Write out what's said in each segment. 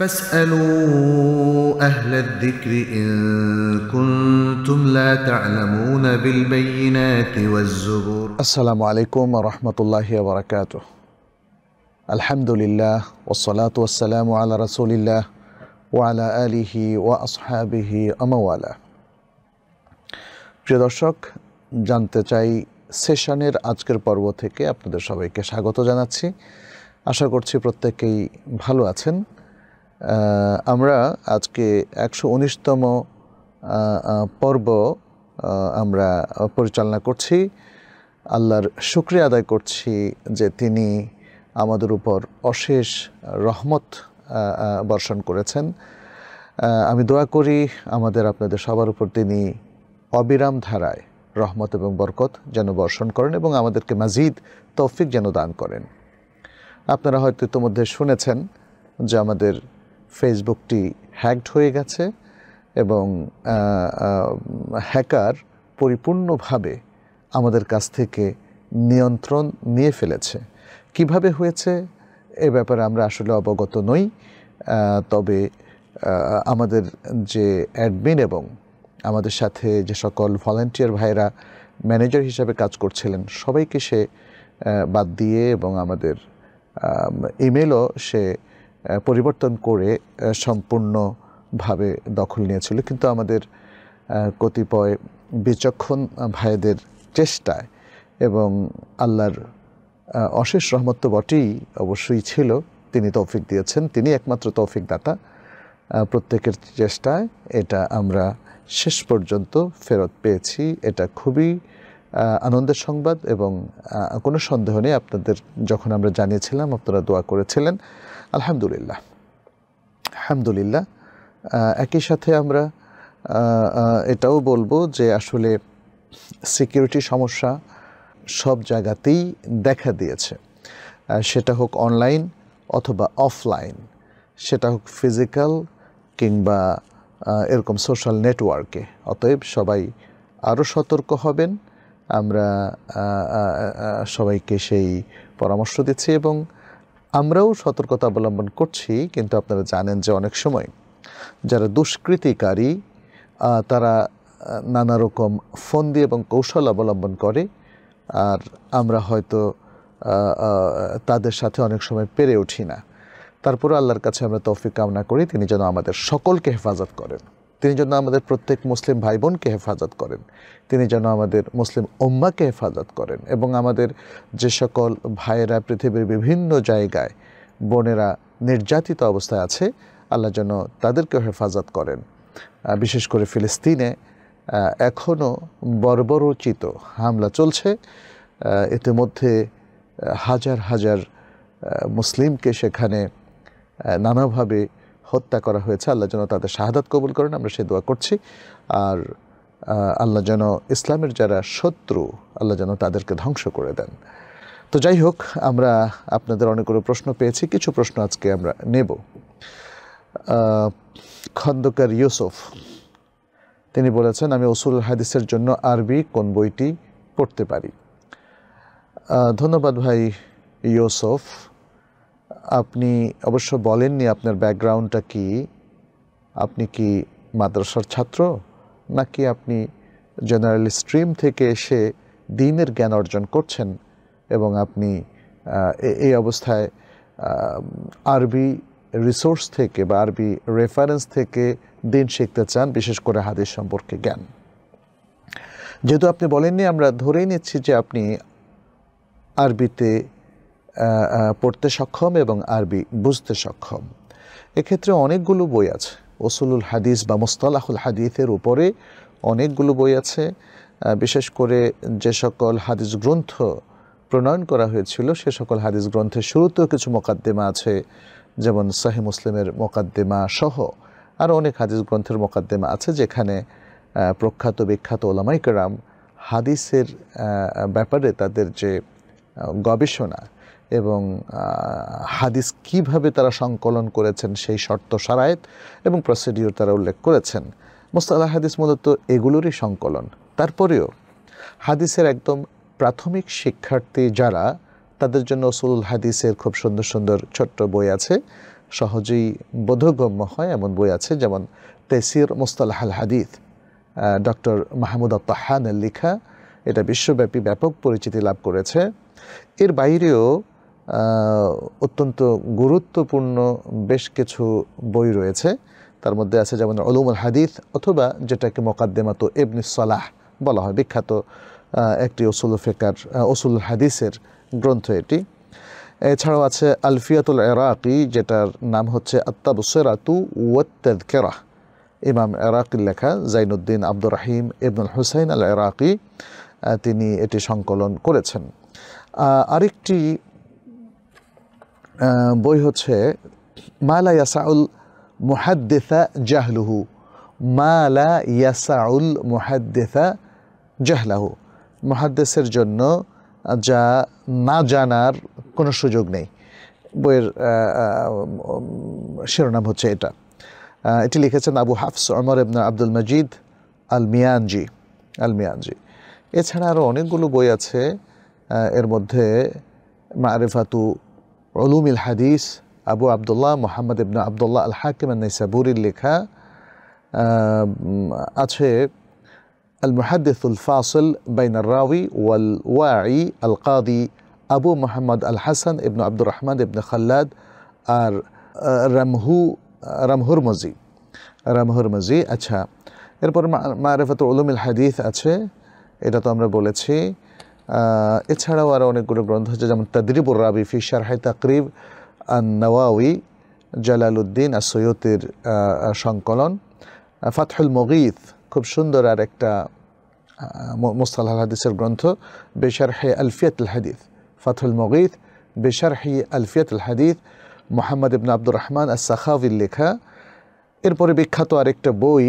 فاسألوا أهل الذكر إن كنتم لا تعلمون بالبينات والزبور السلام عليكم ورحمة الله وبركاته الحمد لله والصلاة والسلام على رسول الله وعلى آله وأصحابه أموالا প্রিয় দর্শক জানতে চাই সেশনের আজকের পর্ব থেকে আপনাদের সবাইকে স্বাগত জানাচ্ছি আশা করছি প্রত্যেকেই ভালো আছেন আমরা আজকে একশো উনিশতম পর্ব আমরা পরিচালনা করছি আল্লাহর শুক্রিয়া আদায় করছি যে তিনি আমাদের উপর অশেষ রহমত বর্ষণ করেছেন আমি দোয়া করি আমাদের আপনাদের সবার উপর তিনি অবিরাম ধারায় রহমত এবং বরকত যেন বর্ষণ করেন এবং আমাদেরকে মাজিদ তৌফিক যেন দান করেন আপনারা হয়তো ইতিমধ্যে শুনেছেন যে আমাদের ফেসবুকটি হ্যাকড হয়ে গেছে এবং হ্যাকার পরিপূর্ণভাবে আমাদের কাছ থেকে নিয়ন্ত্রণ নিয়ে ফেলেছে কিভাবে হয়েছে এ ব্যাপারে আমরা আসলে অবগত নই তবে আমাদের যে অ্যাডমিন এবং আমাদের সাথে যে সকল ভলেন্টিয়ার ভাইরা ম্যানেজার হিসাবে কাজ করছিলেন সবাইকে সে বাদ দিয়ে এবং আমাদের ইমেলও সে পরিবর্তন করে সম্পূর্ণভাবে দখল নিয়েছিল কিন্তু আমাদের কতিপয় বিচক্ষণ ভাইদের চেষ্টায় এবং আল্লাহর অশেষ রহমত তো বটেই অবশ্যই ছিল তিনি তৌফিক দিয়েছেন তিনি একমাত্র তৌফিক দাতা প্রত্যেকের চেষ্টায় এটা আমরা শেষ পর্যন্ত ফেরত পেয়েছি এটা খুবই আনন্দের সংবাদ এবং কোনো সন্দেহ নেই আপনাদের যখন আমরা জানিয়েছিলাম আপনারা দোয়া করেছিলেন আলহামদুলিল্লাহ আলহামদুলিল্লাহ একই সাথে আমরা এটাও বলবো যে আসলে সিকিউরিটি সমস্যা সব জায়গাতেই দেখা দিয়েছে সেটা হোক অনলাইন অথবা অফলাইন সেটা হোক ফিজিক্যাল কিংবা এরকম সোশ্যাল নেটওয়ার্কে অতএব সবাই আরও সতর্ক হবেন আমরা সবাইকে সেই পরামর্শ দিচ্ছি এবং আমরাও সতর্কতা অবলম্বন করছি কিন্তু আপনারা জানেন যে অনেক সময় যারা দুষ্কৃতিকারী তারা নানা রকম ফন্দি এবং কৌশল অবলম্বন করে আর আমরা হয়তো তাদের সাথে অনেক সময় পেরে উঠি না তারপরে আল্লাহর কাছে আমরা তৌফিক কামনা করি তিনি যেন আমাদের সকলকে হেফাজত করেন তিনি যেন আমাদের প্রত্যেক মুসলিম ভাই বোনকে হেফাজত করেন তিনি যেন আমাদের মুসলিম উম্মাকে হেফাজত করেন এবং আমাদের যে সকল ভাইয়েরা পৃথিবীর বিভিন্ন জায়গায় বোনেরা নির্যাতিত অবস্থায় আছে আল্লাহ যেন তাদেরকেও হেফাজত করেন বিশেষ করে ফিলিস্তিনে এখনও বর্বরোচিত হামলা চলছে ইতিমধ্যে হাজার হাজার মুসলিমকে সেখানে নানাভাবে হত্যা করা হয়েছে আল্লাহ যেন তাদের শাহাদাত কবুল করেন আমরা সে দোয়া করছি আর আল্লাহ যেন ইসলামের যারা শত্রু আল্লাহ যেন তাদেরকে ধ্বংস করে দেন তো যাই হোক আমরা আপনাদের অনেকগুলো প্রশ্ন পেয়েছি কিছু প্রশ্ন আজকে আমরা নেব খন্দকার ইউসুফ তিনি বলেছেন আমি ওসুল হাদিসের জন্য আরবি কোন বইটি পড়তে পারি ধন্যবাদ ভাই ইউসুফ আপনি অবশ্য বলেননি আপনার ব্যাকগ্রাউন্ডটা কি আপনি কি মাদ্রাসার ছাত্র নাকি আপনি জেনারেল স্ট্রিম থেকে এসে দিনের জ্ঞান অর্জন করছেন এবং আপনি এই অবস্থায় আরবি রিসোর্স থেকে বা আরবি রেফারেন্স থেকে দিন শিখতে চান বিশেষ করে হাদিস সম্পর্কে জ্ঞান যেহেতু আপনি বলেননি আমরা ধরেই নিচ্ছি যে আপনি আরবিতে পড়তে সক্ষম এবং আরবি বুঝতে সক্ষম এক্ষেত্রে অনেকগুলো বই আছে ওসুলুল হাদিস বা মোস্তালাহুল হাদিসের উপরে অনেকগুলো বই আছে বিশেষ করে যে সকল হাদিস গ্রন্থ প্রণয়ন করা হয়েছিল সে সকল হাদিস গ্রন্থের শুরুতেও কিছু মোকাদ্দেমা আছে যেমন সাহি মুসলিমের মোকাদ্দেমা সহ আরও অনেক হাদিস গ্রন্থের মোকাদ্দেমা আছে যেখানে প্রখ্যাত বিখ্যাত ওলামাইকেরাম হাদিসের ব্যাপারে তাদের যে গবেষণা এবং হাদিস কিভাবে তারা সংকলন করেছেন সেই শর্ত সারায়েত এবং প্রসিডিওর তারা উল্লেখ করেছেন মোস্তাল্লাহ হাদিস মূলত এগুলোরই সংকলন তারপরেও হাদিসের একদম প্রাথমিক শিক্ষার্থী যারা তাদের জন্য সলুল হাদিসের খুব সুন্দর সুন্দর ছোট্ট বই আছে সহজেই বোধগম্য হয় এমন বই আছে যেমন তেসির মোস্তালাহাল হাদিস ডক্টর মাহমুদ আত্তাহানের লেখা এটা বিশ্বব্যাপী ব্যাপক পরিচিতি লাভ করেছে এর বাইরেও অত্যন্ত গুরুত্বপূর্ণ বেশ কিছু বই রয়েছে তার মধ্যে আছে যেমন অলুমুল হাদিস অথবা যেটাকে মোকাদ্দেমাতো এবনি সালাহ বলা হয় বিখ্যাত একটি ওসুল ফেকার ওসুল হাদিসের গ্রন্থ এটি এছাড়াও আছে আলফিয়াতুল এরাকি যেটার নাম হচ্ছে আত্মাবসেরাতু কেরা ইমাম এরাকির লেখা জাইনুদ্দিন আব্দুর রাহিম ইবনুল হুসাইন আল এরাকি তিনি এটি সংকলন করেছেন আরেকটি বই হচ্ছে মালা ইয়াসাউল মুহাদ্দেসা জাহলুহু মালা ইয়াসাউল মুহাদ্দেসা জাহলাহু মহাদ্দেসের জন্য যা না জানার কোনো সুযোগ নেই বইয়ের শিরোনাম হচ্ছে এটা এটি লিখেছেন আবু হাফস অমর এবনা আব্দুল মজিদ আল মিয়ানজি আল মিয়ানজি এছাড়া আরও অনেকগুলো বই আছে এর মধ্যে মা আরেফাতু উলুমিল হাদিস আবু আবদুল্লাহ মোহাম্মদ ইবনা আবদুল্লাহ আল হাকিম নাইসাবুরির লেখা আছে আল মুহাদ্দিসুল ফাসল বাইন রাউি ওয়াল ওয়াই আল কাদি আবু মোহাম্মদ আল হাসান ইবনু আব্দুর রহমান ইবনে খাল্লাদ আর রামহু রামহুর মজি রামহুর আচ্ছা এরপর মারেফাত উলুমিল হাদিস আছে এটা তো আমরা বলেছি এছাড়াও আরও অনেকগুলো গ্রন্থ আছে যেমন তদরিবুর রাবি ফি শারহাই তাকরিব নওয়াউি আর সৈয়তের সংকলন ফাতহুল মগিত খুব সুন্দর আর একটা মোস্তাল হাদিসের গ্রন্থ হে আলফিয়াতুল হাদিস ফাতহুল মগিত হে আলফিয়াতুল হাদিস মোহাম্মদ ইবন আব্দুর রহমান আর সাখাউল লেখা এরপরে বিখ্যাত আরেকটা বই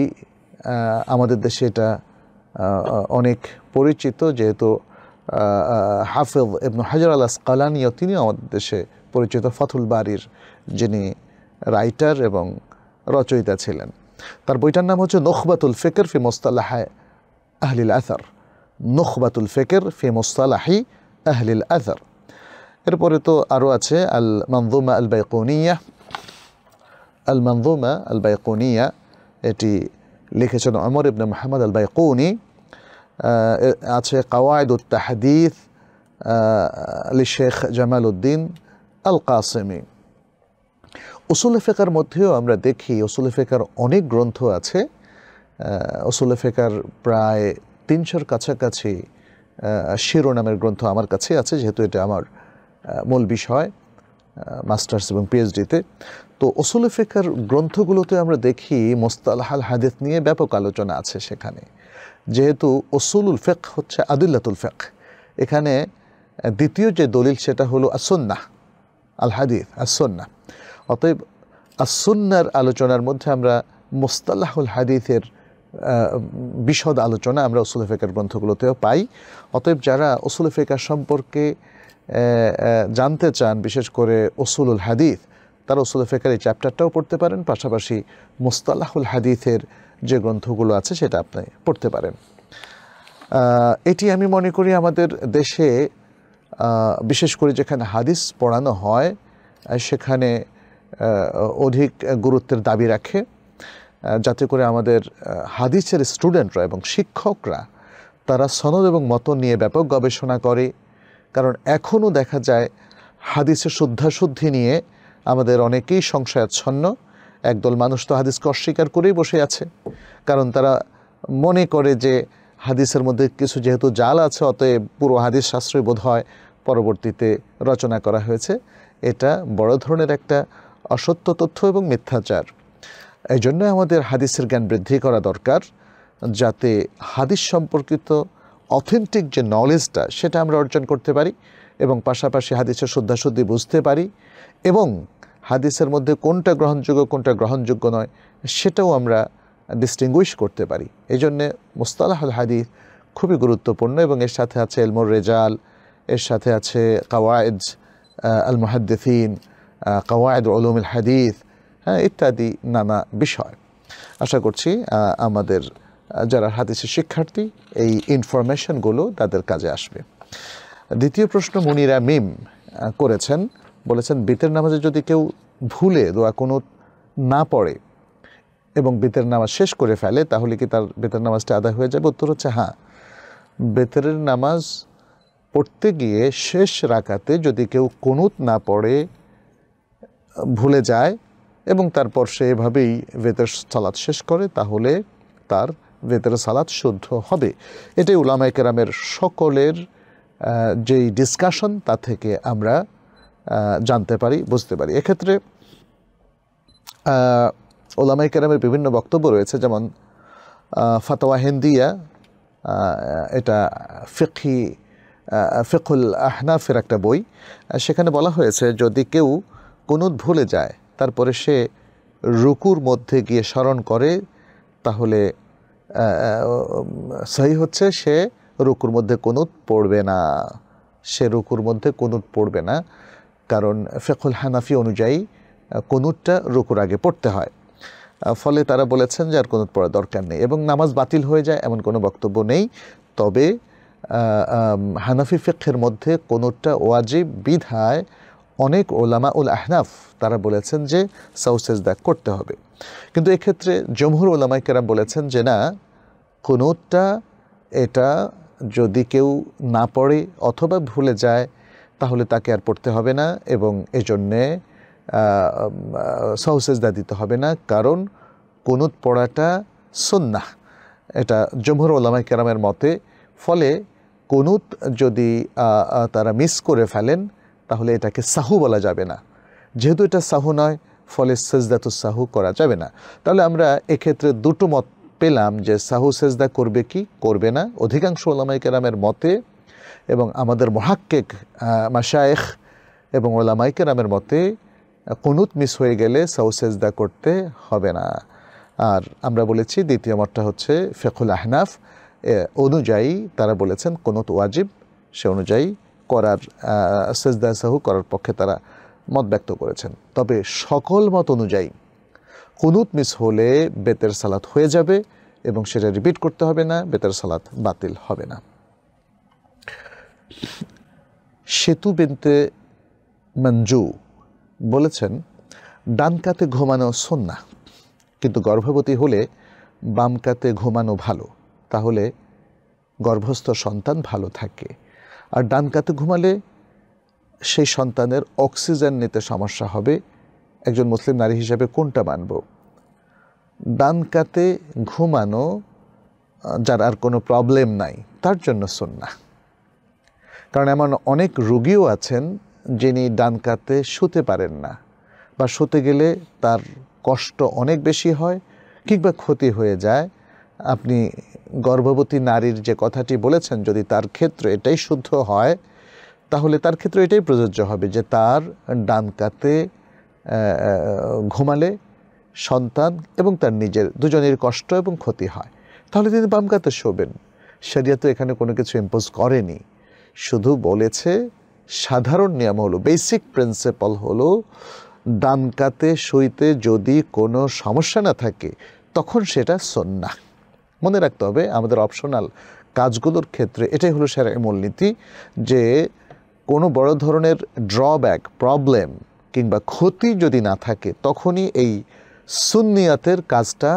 আমাদের দেশে এটা অনেক পরিচিত যেহেতু হাফেজ ইবনু হাজার আল আসকালানিও তিনি আমাদের দেশে পরিচিত ফাথুল বাড়ির যিনি রাইটার এবং রচয়িতা ছিলেন তার বইটার নাম হচ্ছে নখবাতুল ফেকের ফি মোস্তালাহায় আহলিল আসার নখবাতুল ফেকের ফি মোস্তালাহি আহলিল আসার এরপরে তো আরও আছে আল মানজুমা আল বাইকুনিয়া আল মানজুমা আল বাইকুনিয়া এটি লিখেছেন অমর ইবনে মাহমদ আল বাইকুনি আছে কওয়ায়দ তাহাদিস আলী শেখ জামাল উদ্দিন আল কাসেমি উসুল ফেকার মধ্যেও আমরা দেখি উসুল ফেকার অনেক গ্রন্থ আছে উসুল ফেকার প্রায় তিনশোর কাছাকাছি শিরোনামের গ্রন্থ আমার কাছে আছে যেহেতু এটা আমার মূল বিষয় মাস্টার্স এবং পিএইচডিতে তো ওসুল ফেকার গ্রন্থগুলোতে আমরা দেখি হাল হাদিস নিয়ে ব্যাপক আলোচনা আছে সেখানে যেহেতু ওসুলুল ফেক হচ্ছে আদিল্লাতুল ফেক এখানে দ্বিতীয় যে দলিল সেটা হলো আসন্না আল হাদিফ আসন্না অতএব আসন্নার আলোচনার মধ্যে আমরা মোস্তাল্লাহুল হাদিফের বিশদ আলোচনা আমরা ওসুল ফেকার গ্রন্থগুলোতেও পাই অতএব যারা ওসুল ফেকা সম্পর্কে জানতে চান বিশেষ করে ওসুলুল হাদিফ তারা ওসুল ফেকার এই চ্যাপ্টারটাও পড়তে পারেন পাশাপাশি মোস্তাল্লাহুল হাদিফের যে গ্রন্থগুলো আছে সেটা আপনি পড়তে পারেন এটি আমি মনে করি আমাদের দেশে বিশেষ করে যেখানে হাদিস পড়ানো হয় সেখানে অধিক গুরুত্বের দাবি রাখে যাতে করে আমাদের হাদিসের স্টুডেন্টরা এবং শিক্ষকরা তারা সনদ এবং মতন নিয়ে ব্যাপক গবেষণা করে কারণ এখনও দেখা যায় হাদিসের শুদ্ধাশুদ্ধি নিয়ে আমাদের অনেকেই সংশয়াচ্ছন্ন একদল মানুষ তো হাদিসকে অস্বীকার করেই বসে আছে কারণ তারা মনে করে যে হাদিসের মধ্যে কিছু যেহেতু জাল আছে অতএব পুরো হাদিস শাস্ত্রই বোধ হয় পরবর্তীতে রচনা করা হয়েছে এটা বড় ধরনের একটা অসত্য তথ্য এবং মিথ্যাচার এই জন্য আমাদের হাদিসের জ্ঞান বৃদ্ধি করা দরকার যাতে হাদিস সম্পর্কিত অথেন্টিক যে নলেজটা সেটা আমরা অর্জন করতে পারি এবং পাশাপাশি হাদিসের শুদ্ধাশুদ্ধি বুঝতে পারি এবং হাদিসের মধ্যে কোনটা গ্রহণযোগ্য কোনটা গ্রহণযোগ্য নয় সেটাও আমরা ডিস্টিংগুইশ করতে পারি এই জন্যে মুস্তালাহ হাদিস খুবই গুরুত্বপূর্ণ এবং এর সাথে আছে এলমোর রেজাল এর সাথে আছে কাওয়ায়দ আল মুহাদ্দিন কাওয়ায়দ উলুমুল হাদিস হ্যাঁ ইত্যাদি নানা বিষয় আশা করছি আমাদের যারা হাদিসের শিক্ষার্থী এই ইনফরমেশনগুলো তাদের কাজে আসবে দ্বিতীয় প্রশ্ন মুনিরা মিম করেছেন বলেছেন বেতের নামাজে যদি কেউ ভুলে দোয়া কোনো না পড়ে এবং বেতের নামাজ শেষ করে ফেলে তাহলে কি তার বেতের নামাজটা আদায় হয়ে যাবে উত্তর হচ্ছে হ্যাঁ বেতের নামাজ পড়তে গিয়ে শেষ রাখাতে যদি কেউ কোনুত না পড়ে ভুলে যায় এবং তারপর সে এভাবেই বেতের সালাত শেষ করে তাহলে তার বেতের সালাত শুদ্ধ হবে এটাই উলামায় কেরামের সকলের যেই ডিসকাশন তা থেকে আমরা জানতে পারি বুঝতে পারি এক্ষেত্রে ওলামাই কেরামের বিভিন্ন বক্তব্য রয়েছে যেমন ফাতোয়া হিন্দিয়া এটা ফিকি ফিকুল আহনাফের একটা বই সেখানে বলা হয়েছে যদি কেউ কোনো ভুলে যায় তারপরে সে রুকুর মধ্যে গিয়ে স্মরণ করে তাহলে সহি হচ্ছে সে রুকুর মধ্যে কোনুত পড়বে না সে রুকুর মধ্যে কোনুত পড়বে না কারণ ফেকুল হানাফি অনুযায়ী কনুদটা রুকুর আগে পড়তে হয় ফলে তারা বলেছেন যে আর কোনো পড়া দরকার নেই এবং নামাজ বাতিল হয়ে যায় এমন কোনো বক্তব্য নেই তবে হানাফি ফেকের মধ্যে কোনোটা ওয়াজিব বিধায় অনেক ওলামা উল আহনাফ তারা বলেছেন যে সাউসেজদা করতে হবে কিন্তু এক্ষেত্রে জমহুর ওলামাই কেরাম বলেছেন যে না কোনোটা এটা যদি কেউ না পড়ে অথবা ভুলে যায় তাহলে তাকে আর পড়তে হবে না এবং এজন্যে সহসেজদা দিতে হবে না কারণ কোনুত পড়াটা সন্না এটা জমহুর ওলামাই কেরামের মতে ফলে কোনুত যদি তারা মিস করে ফেলেন তাহলে এটাকে সাহু বলা যাবে না যেহেতু এটা সাহু নয় ফলে তো সাহু করা যাবে না তাহলে আমরা এক্ষেত্রে দুটো মত পেলাম যে সাহু সেজদা করবে কি করবে না অধিকাংশ ওলামাই কেরামের মতে এবং আমাদের মহাক্কেক মাসায়েখ এবং ওলামাইকে নামের মতে কুনুত মিস হয়ে গেলে সাউসেজদা করতে হবে না আর আমরা বলেছি দ্বিতীয় মতটা হচ্ছে ফেকুল আহনাফ অনুযায়ী তারা বলেছেন কুনুত ওয়াজিব সে অনুযায়ী করার সেজদা সাহু করার পক্ষে তারা মত ব্যক্ত করেছেন তবে সকল মত অনুযায়ী কুনুত মিস হলে বেতের সালাত হয়ে যাবে এবং সেটা রিপিট করতে হবে না বেতের সালাত বাতিল হবে না সেতু বিনতে মঞ্জু বলেছেন ডান কাতে ঘুমানো সন্না কিন্তু গর্ভবতী হলে বাম কাতে ঘুমানো ভালো তাহলে গর্ভস্থ সন্তান ভালো থাকে আর ডান কাতে ঘুমালে সেই সন্তানের অক্সিজেন নিতে সমস্যা হবে একজন মুসলিম নারী হিসাবে কোনটা মানব ডান কাতে ঘুমানো যার আর কোনো প্রবলেম নাই তার জন্য সন্না কারণ এমন অনেক রুগীও আছেন যিনি ডান কাতে শুতে পারেন না বা শুতে গেলে তার কষ্ট অনেক বেশি হয় কিংবা ক্ষতি হয়ে যায় আপনি গর্ভবতী নারীর যে কথাটি বলেছেন যদি তার ক্ষেত্রে এটাই শুদ্ধ হয় তাহলে তার ক্ষেত্রে এটাই প্রযোজ্য হবে যে তার ডান কাতে ঘুমালে সন্তান এবং তার নিজের দুজনের কষ্ট এবং ক্ষতি হয় তাহলে তিনি বাম কাতে শোবেন সেরিয়া তো এখানে কোনো কিছু ইম্পোজ করেনি শুধু বলেছে সাধারণ নিয়ম হলো বেসিক প্রিন্সিপাল হলো ডানকাতে সইতে যদি কোনো সমস্যা না থাকে তখন সেটা সন্না মনে রাখতে হবে আমাদের অপশনাল কাজগুলোর ক্ষেত্রে এটাই হলো সেরা মূলনীতি যে কোনো বড় ধরনের ড্রব্যাক প্রবলেম কিংবা ক্ষতি যদি না থাকে তখনই এই সুন্নিয়াতের কাজটা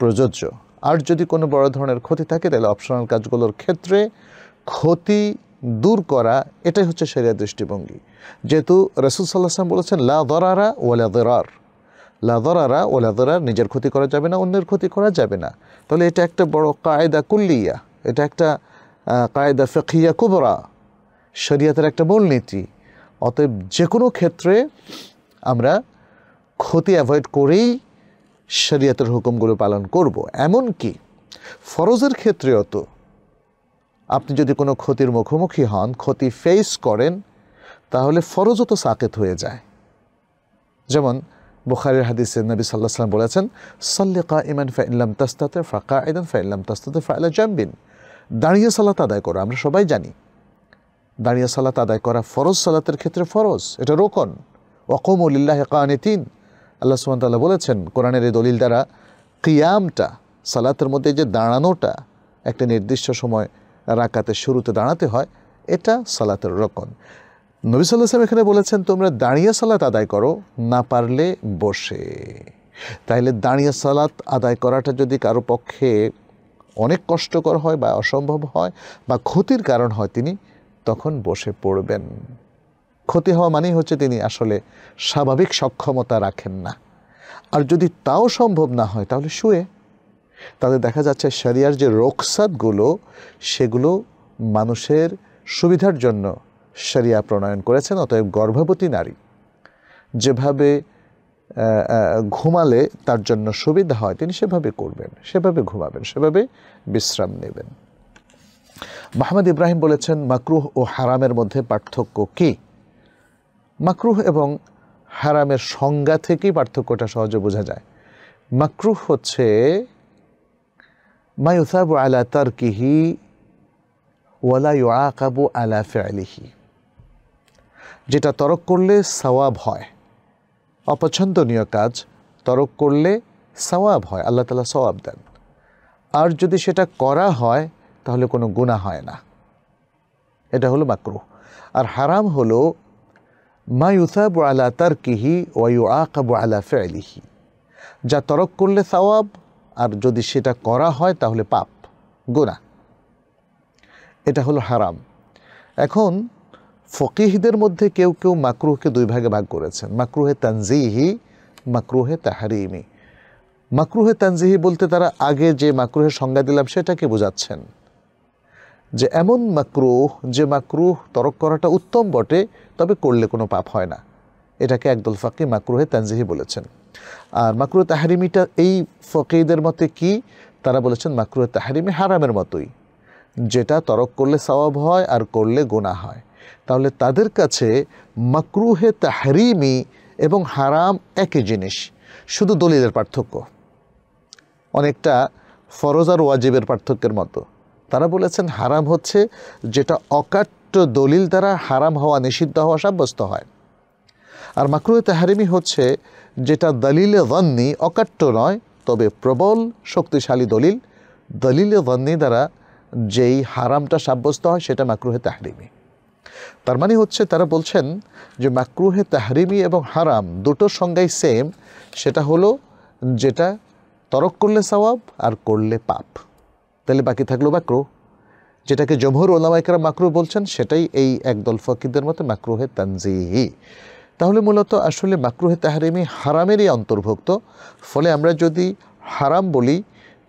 প্রযোজ্য আর যদি কোনো বড় ধরনের ক্ষতি থাকে তাহলে অপশনাল কাজগুলোর ক্ষেত্রে ক্ষতি দূর করা এটাই হচ্ছে সেরিয়া দৃষ্টিভঙ্গি যেহেতু রসুল সাল্লাহাম বলেছেন লা দরারা ওলা দরার লা দরারা ওলা দরার নিজের ক্ষতি করা যাবে না অন্যের ক্ষতি করা যাবে না তাহলে এটা একটা বড় কায়দা কুল্লিয়া এটা একটা কায়দা ফেকিয়া কুবরা শরিয়াতের একটা মূলনীতি অতএব যে কোনো ক্ষেত্রে আমরা ক্ষতি অ্যাভয়েড করেই শরিয়াতের হুকুমগুলো পালন করব এমন কি ফরজের ক্ষেত্রেও তো আপনি যদি কোনো ক্ষতির মুখোমুখি হন ক্ষতি ফেস করেন তাহলে ফরজত সাকেত হয়ে যায় যেমন বুখারির হাদিসে নবী সাল্লাহ সাল্লাম বলেছেন সল্লিকা ইমান ফাইল্লাম তাস্তাতে ফাঁকা ইদান ফাইল্লাম তাস্তাতে ফাইলা জাম্বিন দাঁড়িয়ে সালাত আদায় করা আমরা সবাই জানি দাঁড়িয়ে সালাত আদায় করা ফরজ সালাতের ক্ষেত্রে ফরজ এটা রোকন অকমুলিল্লাহ কানে তিন আল্লাহ সুমতাল্লাহ বলেছেন কোরআনের এই দলিল দ্বারা কিয়ামটা সালাতের মধ্যে যে দাঁড়ানোটা একটা নির্দিষ্ট সময় রাকাতে শুরুতে দাঁড়াতে হয় এটা সালাতের রকন নবী সাল্লাহ সাল্লাম এখানে বলেছেন তোমরা দাঁড়িয়ে সালাত আদায় করো না পারলে বসে তাইলে দাঁড়িয়ে সালাত আদায় করাটা যদি কারো পক্ষে অনেক কষ্টকর হয় বা অসম্ভব হয় বা ক্ষতির কারণ হয় তিনি তখন বসে পড়বেন ক্ষতি হওয়া মানেই হচ্ছে তিনি আসলে স্বাভাবিক সক্ষমতা রাখেন না আর যদি তাও সম্ভব না হয় তাহলে শুয়ে তাহলে দেখা যাচ্ছে শরিয়ার যে রোকসাদগুলো সেগুলো মানুষের সুবিধার জন্য শরিয়া প্রণয়ন করেছেন অতএব গর্ভবতী নারী যেভাবে ঘুমালে তার জন্য সুবিধা হয় তিনি সেভাবে করবেন সেভাবে ঘুমাবেন সেভাবে বিশ্রাম নেবেন মাহমদ ইব্রাহিম বলেছেন মাকরুহ ও হারামের মধ্যে পার্থক্য কি মাকরুহ এবং হারামের সংজ্ঞা থেকেই পার্থক্যটা সহজে বোঝা যায় মাকরুহ হচ্ছে মা ইউসাবু আলা তারকিহি ওয়ালা ইউআকাবু আলা ফেয়ালিহি যেটা তরক করলে সওয়াব হয় অপছন্দনীয় কাজ তরক করলে সওয়াব হয় আল্লাহ তালা সওয়াব দেন আর যদি সেটা করা হয় তাহলে কোনো গুণা হয় না এটা হলো মাকরু আর হারাম হলো মা ইউসাবু আলা তারকিহি ওয়া ইউআকাবু আলা ফেয়ালিহি যা তরক করলে সওয়াব আর যদি সেটা করা হয় তাহলে পাপ গোনা এটা হলো হারাম এখন ফকিহদের মধ্যে কেউ কেউ মাকরুহকে দুই ভাগে ভাগ করেছেন মাকরুহে তানজিহি মাকরুহে তাহারিমি মাকরুহে তানজিহি বলতে তারা আগে যে মাকরুহের সংজ্ঞা দিলাম সেটাকে বোঝাচ্ছেন যে এমন মাকরুহ যে মাকরুহ তরক করাটা উত্তম বটে তবে করলে কোনো পাপ হয় না এটাকে একদল ফাঁকি মাকরুহে তানজিহি বলেছেন আর মাকরু তাহারিমিটা এই ফকিদের মতে কি তারা বলেছেন মাকরু তাহারিমি হারামের মতোই যেটা তরক করলে স্বভাব হয় আর করলে গোনা হয় তাহলে তাদের কাছে মাকরুহে তাহারিমি এবং হারাম একই জিনিস শুধু দলিলের পার্থক্য অনেকটা ফরজ আর ওয়াজিবের পার্থক্যের মতো তারা বলেছেন হারাম হচ্ছে যেটা অকাট্য দলিল দ্বারা হারাম হওয়া নিষিদ্ধ হওয়া সাব্যস্ত হয় আর মাকরুয়ে তাহারিমি হচ্ছে যেটা দলিলে জন্নি অকাট্য নয় তবে প্রবল শক্তিশালী দলিল দলিলে জন্নি দ্বারা যেই হারামটা সাব্যস্ত হয় সেটা মাকরুহে তাহারিমি তার মানে হচ্ছে তারা বলছেন যে মাকরুহে তাহারিমি এবং হারাম দুটো সংজ্ঞাই সেম সেটা হলো যেটা তরক করলে সওয়াব আর করলে পাপ তাহলে বাকি থাকলো মাকরু যেটাকে জমহুর ওলামাইকার মাকরু বলছেন সেটাই এই একদল ফকিদের মতো মাকরুহে তানজিহি তাহলে মূলত আসলে মাকরুহে তাহারিমি হারামেরই অন্তর্ভুক্ত ফলে আমরা যদি হারাম বলি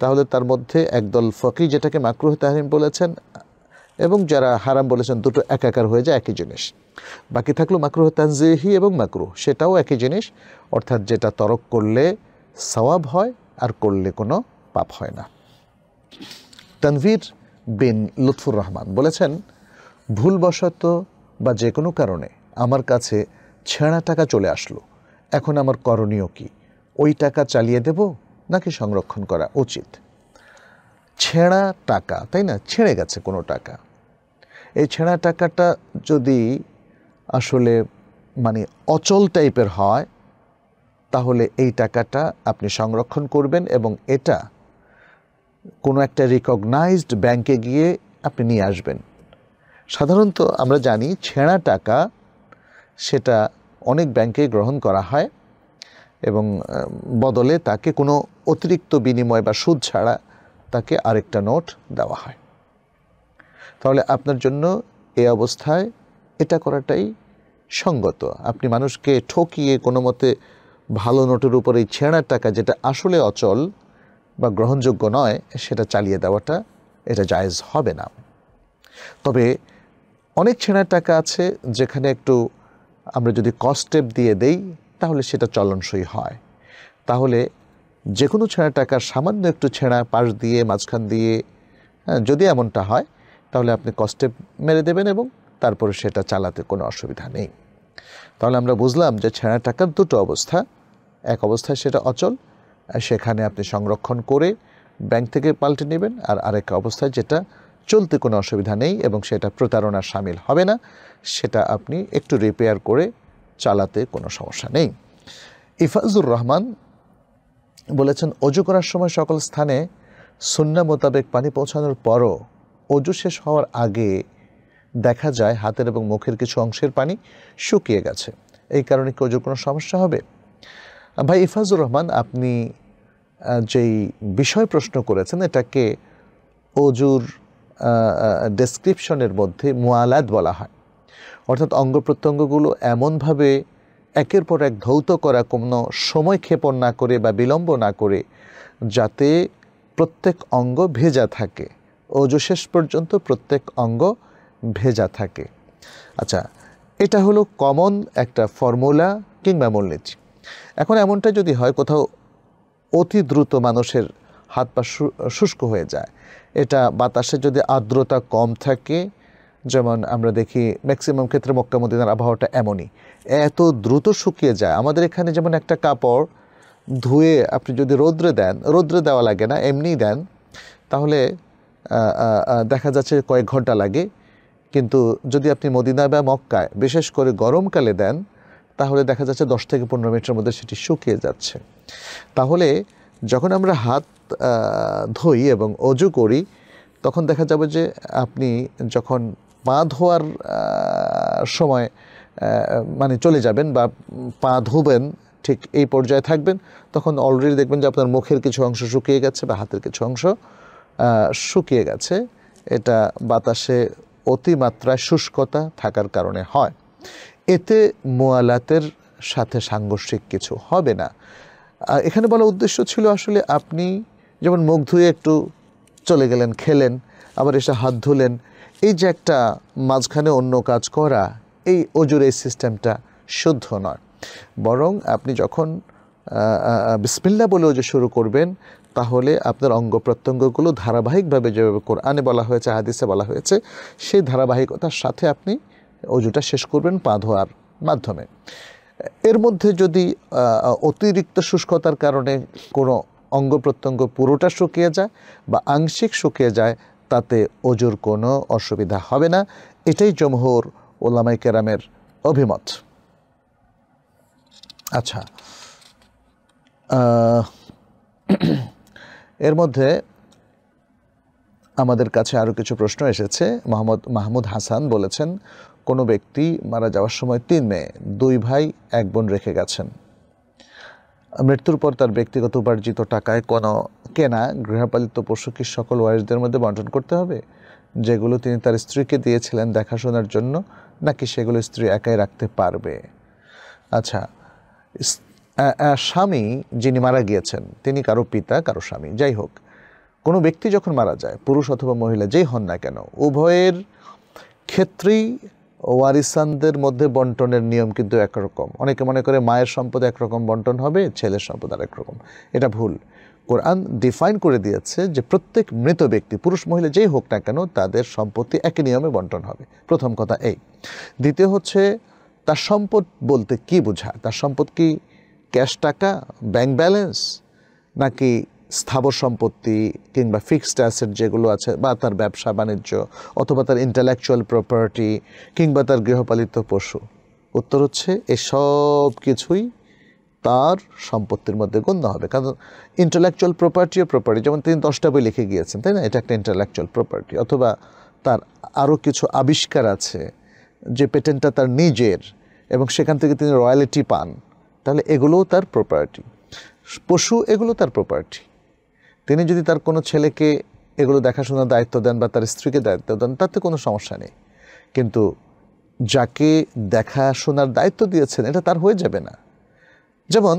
তাহলে তার মধ্যে একদল ফকি যেটাকে মাকরুহে তাহারিম বলেছেন এবং যারা হারাম বলেছেন দুটো একাকার হয়ে যায় একই জিনিস বাকি থাকলো মাকরুহ তানজিহি এবং মাকরু সেটাও একই জিনিস অর্থাৎ যেটা তরক করলে সওয়াব হয় আর করলে কোনো পাপ হয় না তানভীর বিন লুৎফুর রহমান বলেছেন ভুলবশত বা যে কোনো কারণে আমার কাছে ছেঁড়া টাকা চলে আসলো এখন আমার করণীয় কি ওই টাকা চালিয়ে দেব নাকি সংরক্ষণ করা উচিত ছেঁড়া টাকা তাই না ছেড়ে গেছে কোনো টাকা এই ছেঁড়া টাকাটা যদি আসলে মানে অচল টাইপের হয় তাহলে এই টাকাটা আপনি সংরক্ষণ করবেন এবং এটা কোনো একটা রিকগনাইজড ব্যাংকে গিয়ে আপনি নিয়ে আসবেন সাধারণত আমরা জানি ছেঁড়া টাকা সেটা অনেক ব্যাংকে গ্রহণ করা হয় এবং বদলে তাকে কোনো অতিরিক্ত বিনিময় বা সুদ ছাড়া তাকে আরেকটা নোট দেওয়া হয় তাহলে আপনার জন্য এ অবস্থায় এটা করাটাই সঙ্গত আপনি মানুষকে ঠকিয়ে কোনো মতে ভালো নোটের উপর এই ছেঁড়ার টাকা যেটা আসলে অচল বা গ্রহণযোগ্য নয় সেটা চালিয়ে দেওয়াটা এটা জায়েজ হবে না তবে অনেক ছেঁড়ার টাকা আছে যেখানে একটু আমরা যদি কস্টেপ দিয়ে দেই তাহলে সেটা চলনসই হয় তাহলে যে কোনো ছেঁড়া টাকার সামান্য একটু ছেঁড়া পাশ দিয়ে মাঝখান দিয়ে হ্যাঁ, যদি এমনটা হয় তাহলে আপনি কস্টেপ মেরে দেবেন এবং তারপরে সেটা চালাতে কোনো অসুবিধা নেই তাহলে আমরা বুঝলাম যে ছেঁড়া টাকার দুটো অবস্থা এক অবস্থায় সেটা অচল সেখানে আপনি সংরক্ষণ করে ব্যাংক থেকে পাল্টে নেবেন আর আরেক অবস্থায় যেটা চলতে কোনো অসুবিধা নেই এবং সেটা প্রতারণার সামিল হবে না সেটা আপনি একটু রিপেয়ার করে চালাতে কোনো সমস্যা নেই ইফাজুর রহমান বলেছেন অজু করার সময় সকল স্থানে সুন্না মোতাবেক পানি পৌঁছানোর পরও অজু শেষ হওয়ার আগে দেখা যায় হাতের এবং মুখের কিছু অংশের পানি শুকিয়ে গেছে এই কারণে কি অজু কোনো সমস্যা হবে ভাই ইফাজুর রহমান আপনি যেই বিষয় প্রশ্ন করেছেন এটাকে অজুর ডেসক্রিপশনের মধ্যে মোয়ালাদ বলা হয় অর্থাৎ অঙ্গ প্রত্যঙ্গগুলো এমনভাবে একের পর এক ধৌত করা কোনো সময় ক্ষেপণ না করে বা বিলম্ব না করে যাতে প্রত্যেক অঙ্গ ভেজা থাকে অজু শেষ পর্যন্ত প্রত্যেক অঙ্গ ভেজা থাকে আচ্ছা এটা হলো কমন একটা ফর্মুলা কিংবা মূলনীতি এখন এমনটা যদি হয় কোথাও অতি দ্রুত মানুষের হাত পা শুষ্ক হয়ে যায় এটা বাতাসে যদি আর্দ্রতা কম থাকে যেমন আমরা দেখি ম্যাক্সিমাম ক্ষেত্রে মক্কা মদিনার আবহাওয়াটা এমনই এত দ্রুত শুকিয়ে যায় আমাদের এখানে যেমন একটা কাপড় ধুয়ে আপনি যদি রোদ্রে দেন রোদ্রে দেওয়া লাগে না এমনিই দেন তাহলে দেখা যাচ্ছে কয়েক ঘন্টা লাগে কিন্তু যদি আপনি মদিনা বা মক্কায় বিশেষ করে গরমকালে দেন তাহলে দেখা যাচ্ছে দশ থেকে পনেরো মিনিটের মধ্যে সেটি শুকিয়ে যাচ্ছে তাহলে যখন আমরা হাত ধুই এবং অজু করি তখন দেখা যাবে যে আপনি যখন পা ধোয়ার সময় মানে চলে যাবেন বা পা ধোবেন ঠিক এই পর্যায়ে থাকবেন তখন অলরেডি দেখবেন যে আপনার মুখের কিছু অংশ শুকিয়ে গেছে বা হাতের কিছু অংশ শুকিয়ে গেছে এটা বাতাসে অতিমাত্রায় শুষ্কতা থাকার কারণে হয় এতে মোয়ালাতের সাথে সাংঘর্ষিক কিছু হবে না আর এখানে বলা উদ্দেশ্য ছিল আসলে আপনি যেমন মুখ ধুয়ে একটু চলে গেলেন খেলেন আবার এসে হাত ধুলেন এই যে একটা মাঝখানে অন্য কাজ করা এই অজুর এই সিস্টেমটা শুদ্ধ নয় বরং আপনি যখন বিসমিল্লা বলে অজু শুরু করবেন তাহলে আপনার অঙ্গ প্রত্যঙ্গগুলো ধারাবাহিকভাবে যেভাবে কোরআনে বলা হয়েছে হাদিসে বলা হয়েছে সেই ধারাবাহিকতার সাথে আপনি অজুটা শেষ করবেন পা ধোয়ার মাধ্যমে এর মধ্যে যদি অতিরিক্ত শুষ্কতার কারণে কোনো অঙ্গ প্রত্যঙ্গ পুরোটা শুকিয়ে যায় বা আংশিক শুকিয়ে যায় তাতে অজুর কোনো অসুবিধা হবে না এটাই জমহর ওলামাই কেরামের অভিমত আচ্ছা এর মধ্যে আমাদের কাছে আরও কিছু প্রশ্ন এসেছে মোহাম্মদ মাহমুদ হাসান বলেছেন কোনো ব্যক্তি মারা যাওয়ার সময় তিন মেয়ে দুই ভাই এক বোন রেখে গেছেন মৃত্যুর পর তার ব্যক্তিগত উপার্জিত টাকায় কোনো কেনা গৃহপালিত পশু কি সকল ওয়ারিসদের মধ্যে বন্টন করতে হবে যেগুলো তিনি তার স্ত্রীকে দিয়েছিলেন দেখাশোনার জন্য নাকি সেগুলো স্ত্রী একাই রাখতে পারবে আচ্ছা স্বামী যিনি মারা গিয়েছেন তিনি কারো পিতা কারো স্বামী যাই হোক কোনো ব্যক্তি যখন মারা যায় পুরুষ অথবা মহিলা যেই হন না কেন উভয়ের ক্ষেত্রেই ওয়ারিসানদের মধ্যে বন্টনের নিয়ম কিন্তু একরকম অনেকে মনে করে মায়ের সম্পদ একরকম বন্টন হবে ছেলের সম্পদ আর একরকম এটা ভুল কোরআন ডিফাইন করে দিয়েছে যে প্রত্যেক মৃত ব্যক্তি পুরুষ মহিলা যেই হোক না কেন তাদের সম্পত্তি একই নিয়মে বন্টন হবে প্রথম কথা এই দ্বিতীয় হচ্ছে তার সম্পদ বলতে কি বোঝায় তার সম্পদ কি ক্যাশ টাকা ব্যাংক ব্যালেন্স নাকি স্থাবর সম্পত্তি কিংবা ফিক্সড অ্যাসেট যেগুলো আছে বা তার ব্যবসা বাণিজ্য অথবা তার ইন্টালেকচুয়াল প্রপার্টি কিংবা তার গৃহপালিত পশু উত্তর হচ্ছে এসব কিছুই তার সম্পত্তির মধ্যে গণ্য হবে কারণ ইন্টালেকচুয়াল প্রপার্টিও প্রপার্টি যেমন তিনি দশটা বই লিখে গিয়েছেন তাই না এটা একটা ইন্টালেকচুয়াল প্রপার্টি অথবা তার আরও কিছু আবিষ্কার আছে যে পেটেন্টটা তার নিজের এবং সেখান থেকে তিনি রয়্যালিটি পান তাহলে এগুলোও তার প্রপার্টি পশু এগুলো তার প্রপার্টি তিনি যদি তার কোনো ছেলেকে এগুলো দেখাশোনার দায়িত্ব দেন বা তার স্ত্রীকে দায়িত্ব দেন তাতে কোনো সমস্যা নেই কিন্তু যাকে দেখাশোনার দায়িত্ব দিয়েছেন এটা তার হয়ে যাবে না যেমন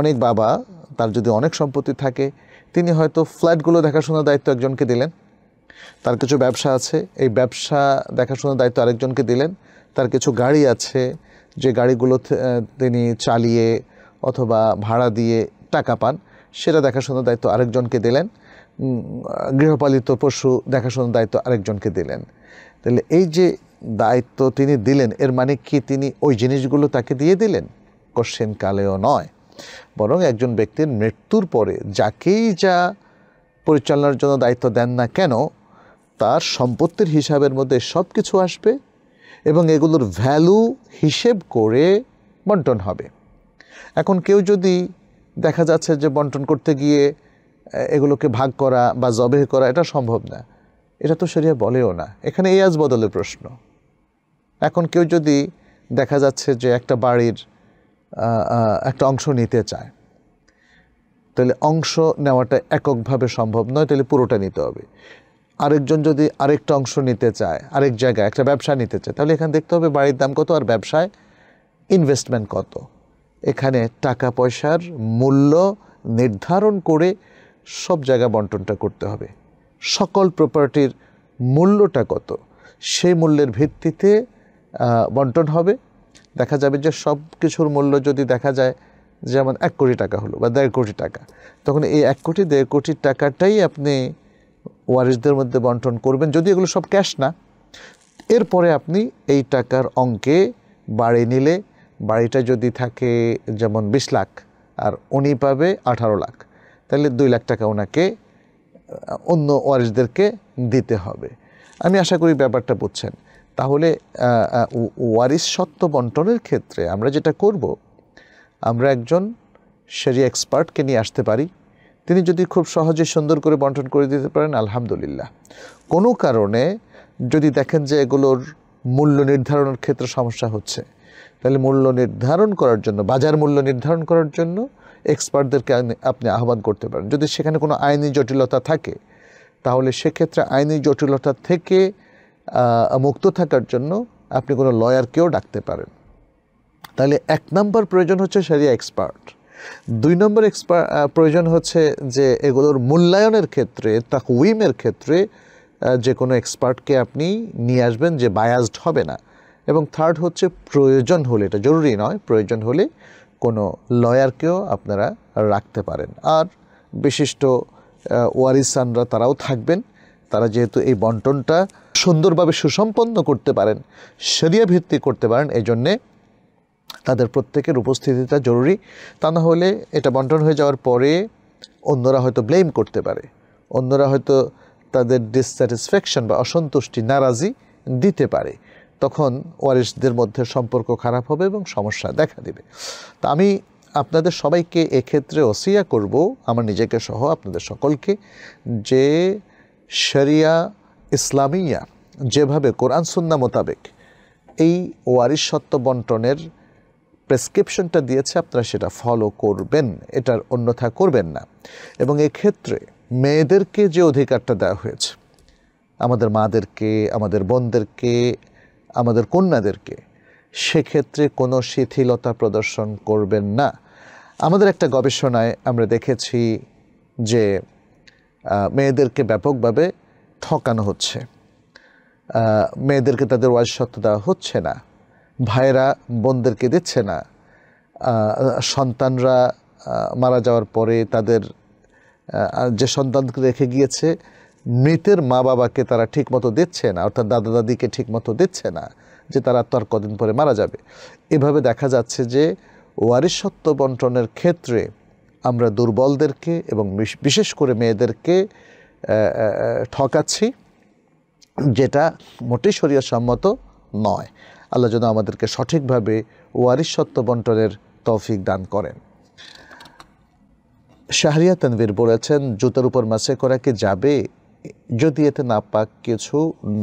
অনেক বাবা তার যদি অনেক সম্পত্তি থাকে তিনি হয়তো ফ্ল্যাটগুলো দেখাশোনার দায়িত্ব একজনকে দিলেন তার কিছু ব্যবসা আছে এই ব্যবসা দেখাশোনার দায়িত্ব আরেকজনকে দিলেন তার কিছু গাড়ি আছে যে গাড়িগুলো তিনি চালিয়ে অথবা ভাড়া দিয়ে টাকা পান সেটা দেখাশোনার দায়িত্ব আরেকজনকে দিলেন গৃহপালিত পশু দেখাশোনার দায়িত্ব আরেকজনকে দিলেন তাহলে এই যে দায়িত্ব তিনি দিলেন এর মানে কি তিনি ওই জিনিসগুলো তাকে দিয়ে দিলেন কোশ্চেন কালেও নয় বরং একজন ব্যক্তির মৃত্যুর পরে যাকেই যা পরিচালনার জন্য দায়িত্ব দেন না কেন তার সম্পত্তির হিসাবের মধ্যে সব কিছু আসবে এবং এগুলোর ভ্যালু হিসেব করে বন্টন হবে এখন কেউ যদি দেখা যাচ্ছে যে বন্টন করতে গিয়ে এগুলোকে ভাগ করা বা জবে করা এটা সম্ভব না এটা তো সেরিয়া বলেও না এখানে আজ বদলের প্রশ্ন এখন কেউ যদি দেখা যাচ্ছে যে একটা বাড়ির একটা অংশ নিতে চায় তাহলে অংশ নেওয়াটা এককভাবে সম্ভব নয় তাহলে পুরোটা নিতে হবে আরেকজন যদি আরেকটা অংশ নিতে চায় আরেক জায়গায় একটা ব্যবসা নিতে চায় তাহলে এখানে দেখতে হবে বাড়ির দাম কত আর ব্যবসায় ইনভেস্টমেন্ট কত এখানে টাকা পয়সার মূল্য নির্ধারণ করে সব জায়গা বন্টনটা করতে হবে সকল প্রপার্টির মূল্যটা কত সেই মূল্যের ভিত্তিতে বন্টন হবে দেখা যাবে যে সব কিছুর মূল্য যদি দেখা যায় যেমন এক কোটি টাকা হলো বা দেড় কোটি টাকা তখন এই এক কোটি দেড় কোটি টাকাটাই আপনি ওয়ারিসদের মধ্যে বন্টন করবেন যদি এগুলো সব ক্যাশ না এরপরে আপনি এই টাকার অঙ্কে বাড়িয়ে নিলে বাড়িটা যদি থাকে যেমন বিশ লাখ আর উনি পাবে আঠারো লাখ তাহলে দুই লাখ টাকা ওনাকে অন্য ওয়ারিসদেরকে দিতে হবে আমি আশা করি ব্যাপারটা বুঝছেন তাহলে ওয়ারিস সত্ত্ব বন্টনের ক্ষেত্রে আমরা যেটা করব আমরা একজন সেরি এক্সপার্টকে নিয়ে আসতে পারি তিনি যদি খুব সহজে সুন্দর করে বন্টন করে দিতে পারেন আলহামদুলিল্লাহ কোনো কারণে যদি দেখেন যে এগুলোর মূল্য নির্ধারণের ক্ষেত্রে সমস্যা হচ্ছে তাহলে মূল্য নির্ধারণ করার জন্য বাজার মূল্য নির্ধারণ করার জন্য এক্সপার্টদেরকে আপনি আহ্বান করতে পারেন যদি সেখানে কোনো আইনি জটিলতা থাকে তাহলে সেক্ষেত্রে আইনি জটিলতা থেকে মুক্ত থাকার জন্য আপনি কোনো লয়ারকেও ডাকতে পারেন তাহলে এক নম্বর প্রয়োজন হচ্ছে সেরিয়া এক্সপার্ট দুই নম্বর এক্সপার্ট প্রয়োজন হচ্ছে যে এগুলোর মূল্যায়নের ক্ষেত্রে তাকুইমের ক্ষেত্রে যে কোনো এক্সপার্টকে আপনি নিয়ে আসবেন যে বায়াজড হবে না এবং থার্ড হচ্ছে প্রয়োজন হলে এটা জরুরি নয় প্রয়োজন হলে কোনো লয়ারকেও আপনারা রাখতে পারেন আর বিশিষ্ট ওয়ারিসানরা তারাও থাকবেন তারা যেহেতু এই বন্টনটা সুন্দরভাবে সুসম্পন্ন করতে পারেন সেরিয়া ভিত্তি করতে পারেন এই জন্যে তাদের প্রত্যেকের উপস্থিতিটা জরুরি তা না হলে এটা বন্টন হয়ে যাওয়ার পরে অন্যরা হয়তো ব্লেম করতে পারে অন্যরা হয়তো তাদের ডিসস্যাটিসফ্যাকশন বা অসন্তুষ্টি নারাজি দিতে পারে তখন ওয়ারিসদের মধ্যে সম্পর্ক খারাপ হবে এবং সমস্যা দেখা দেবে তা আমি আপনাদের সবাইকে এক্ষেত্রে ওসিয়া করব আমার নিজেকে সহ আপনাদের সকলকে যে শরিয়া ইসলামিয়া যেভাবে কোরআন সুন্না মোতাবেক এই ওয়ারিস সত্ত্ব বন্টনের প্রেসক্রিপশনটা দিয়েছে আপনারা সেটা ফলো করবেন এটার অন্যথা করবেন না এবং এক্ষেত্রে মেয়েদেরকে যে অধিকারটা দেওয়া হয়েছে আমাদের মাদেরকে আমাদের বোনদেরকে আমাদের কন্যাদেরকে সেক্ষেত্রে কোনো শিথিলতা প্রদর্শন করবেন না আমাদের একটা গবেষণায় আমরা দেখেছি যে মেয়েদেরকে ব্যাপকভাবে ঠকানো হচ্ছে মেয়েদেরকে তাদের ওয়াজসত্ব দেওয়া হচ্ছে না ভাইয়েরা বোনদেরকে দিচ্ছে না সন্তানরা মারা যাওয়ার পরে তাদের যে সন্তানকে রেখে গিয়েছে মৃতের মা বাবাকে তারা ঠিকমতো দিচ্ছে না অর্থাৎ দাদা দাদিকে ঠিকমতো দিচ্ছে না যে তারা তো আর কদিন পরে মারা যাবে এভাবে দেখা যাচ্ছে যে ওয়ারিসত্ব বন্টনের ক্ষেত্রে আমরা দুর্বলদেরকে এবং বিশেষ করে মেয়েদেরকে ঠকাচ্ছি যেটা মোটে শরীয় সম্মত নয় আল্লাহ যেন আমাদেরকে সঠিকভাবে ওয়ারিসত্ব বন্টনের তৌফিক দান করেন শাহরিয়া তানভীর বলেছেন জুতার উপর মাসে করা কি যাবে যদি এতে নাপাক কিছু